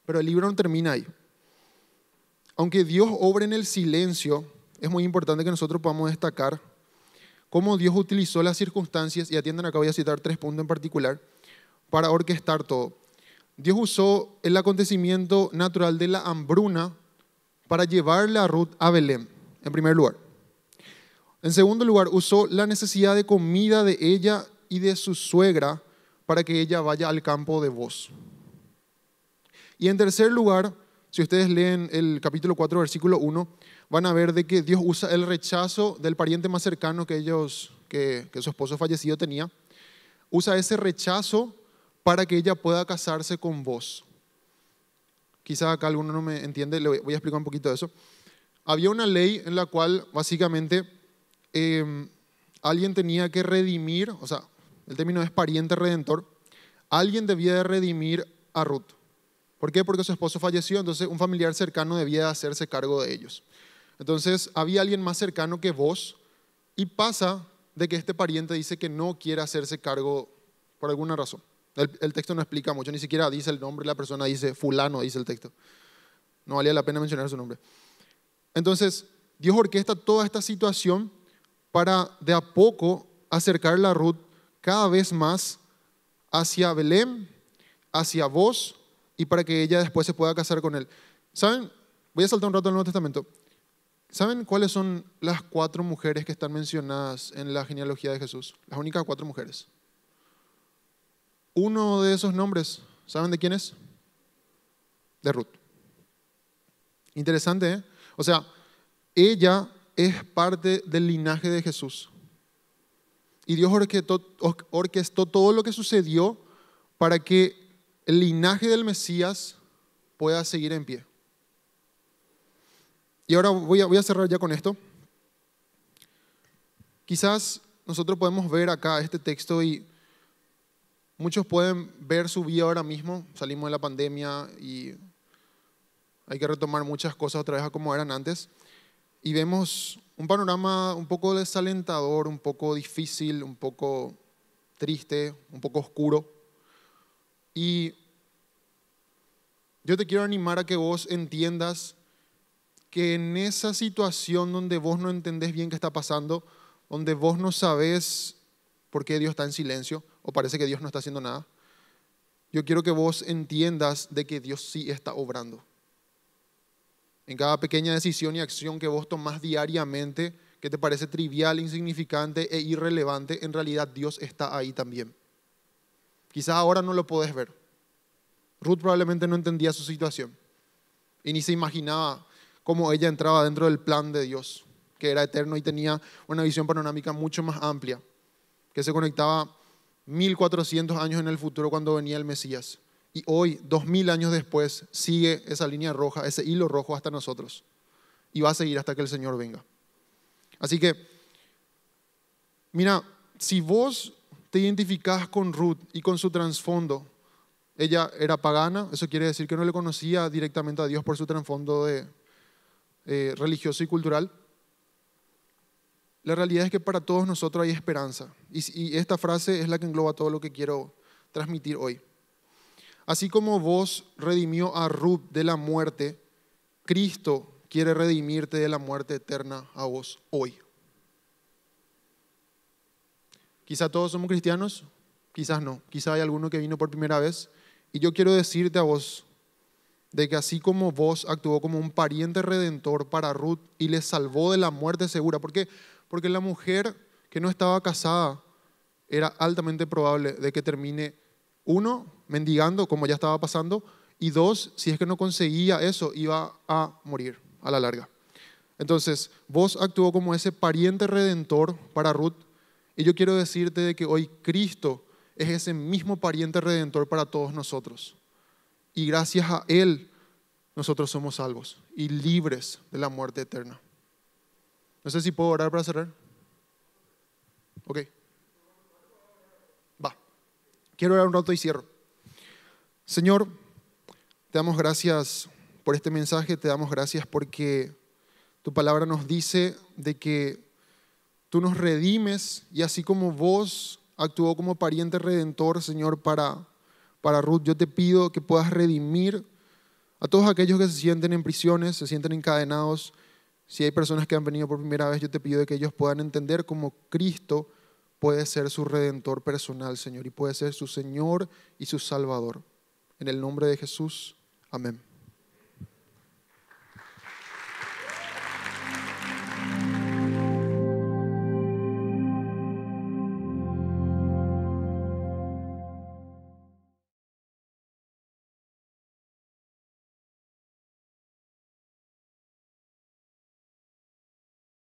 Pero el libro no termina ahí. Aunque Dios obre en el silencio, es muy importante que nosotros podamos destacar cómo Dios utilizó las circunstancias, y atiendan acá voy a citar tres puntos en particular, para orquestar todo. Dios usó el acontecimiento natural de la hambruna para llevarle a Ruth a Belén, en primer lugar. En segundo lugar, usó la necesidad de comida de ella y de su suegra para que ella vaya al campo de voz. Y en tercer lugar, si ustedes leen el capítulo 4, versículo 1, van a ver de que Dios usa el rechazo del pariente más cercano que ellos, que, su esposo fallecido tenía, usa ese rechazo para que ella pueda casarse con vos. Quizá acá alguno no me entiende, le voy a explicar un poquito de eso. Había una ley en la cual básicamente em, alguien tenía que redimir, o sea, el término es pariente redentor, alguien debía de redimir a Ruth. ¿Por qué? Porque su esposo falleció, entonces un familiar cercano debía de hacerse cargo de ellos. Entonces había alguien más cercano que vos y pasa de que este pariente dice que no quiere hacerse cargo por alguna razón. El, texto no explica mucho, ni siquiera dice el nombre, de la persona dice fulano, dice el texto. No valía la pena mencionar su nombre. Entonces, Dios orquesta toda esta situación para de a poco acercar la Ruth cada vez más hacia Belén, hacia vos, y para que ella después se pueda casar con él. ¿Saben? Voy a saltar un rato al Nuevo Testamento. ¿Saben cuáles son las cuatro mujeres que están mencionadas en la genealogía de Jesús? Las únicas cuatro mujeres. Uno de esos nombres, ¿saben de quién es? De Ruth. Interesante, ¿eh? O sea, ella es parte del linaje de Jesús. Y Dios orquestó, orquestó todo lo que sucedió para que el linaje del Mesías pueda seguir en pie. Y ahora voy a, voy a cerrar ya con esto. Quizás nosotros podemos ver acá este texto y muchos pueden ver su vida ahora mismo. Salimos de la pandemia y hay que retomar muchas cosas otra vez a como eran antes. Y vemos un panorama un poco desalentador, un poco difícil, un poco triste, un poco oscuro. Y yo te quiero animar a que vos entiendas que en esa situación donde vos no entendés bien qué está pasando, donde vos no sabés por qué Dios está en silencio o parece que Dios no está haciendo nada, yo quiero que vos entiendas de que Dios sí está obrando. En cada pequeña decisión y acción que vos tomás diariamente, que te parece trivial, insignificante e irrelevante, en realidad Dios está ahí también. Quizás ahora no lo podés ver. Ruth probablemente no entendía su situación y ni se imaginaba cómo ella entraba dentro del plan de Dios, que era eterno y tenía una visión panorámica mucho más amplia, que se conectaba 1400 años en el futuro cuando venía el Mesías. Y hoy, 2000 años después, sigue esa línea roja, ese hilo rojo hasta nosotros. Y va a seguir hasta que el Señor venga. Así que, mira, si vos te identificás con Ruth y con su trasfondo, ella era pagana, eso quiere decir que no le conocía directamente a Dios por su trasfondo de eh, religioso y cultural, la realidad es que para todos nosotros hay esperanza. Y, esta frase es la que engloba todo lo que quiero transmitir hoy. Así como vos redimió a Ruth de la muerte, Cristo quiere redimirte de la muerte eterna a vos hoy. Quizá todos somos cristianos, quizás no, quizá hay alguno que vino por primera vez. Y yo quiero decirte a vos de que así como vos actuó como un pariente redentor para Ruth y le salvó de la muerte segura. ¿Por qué? Porque la mujer que no estaba casada era altamente probable de que termine, uno, mendigando, como ya estaba pasando, y dos, si es que no conseguía eso, iba a morir a la larga. Entonces, vos actuó como ese pariente redentor para Ruth, y yo quiero decirte que hoy Cristo es ese mismo pariente redentor para todos nosotros y gracias a Él nosotros somos salvos y libres de la muerte eterna. No sé si puedo orar para cerrar. Ok. Va. Quiero orar un rato y cierro. Señor, te damos gracias por este mensaje, te damos gracias porque tu palabra nos dice de que tú nos redimes y así como vos actuó como pariente redentor, Señor, para para Ruth, yo te pido que puedas redimir a todos aquellos que se sienten en prisiones, se sienten encadenados. Si hay personas que han venido por primera vez, yo te pido que ellos puedan entender cómo Cristo puede ser su redentor personal, Señor, y puede ser su Señor y su Salvador. En el nombre de Jesús, amén.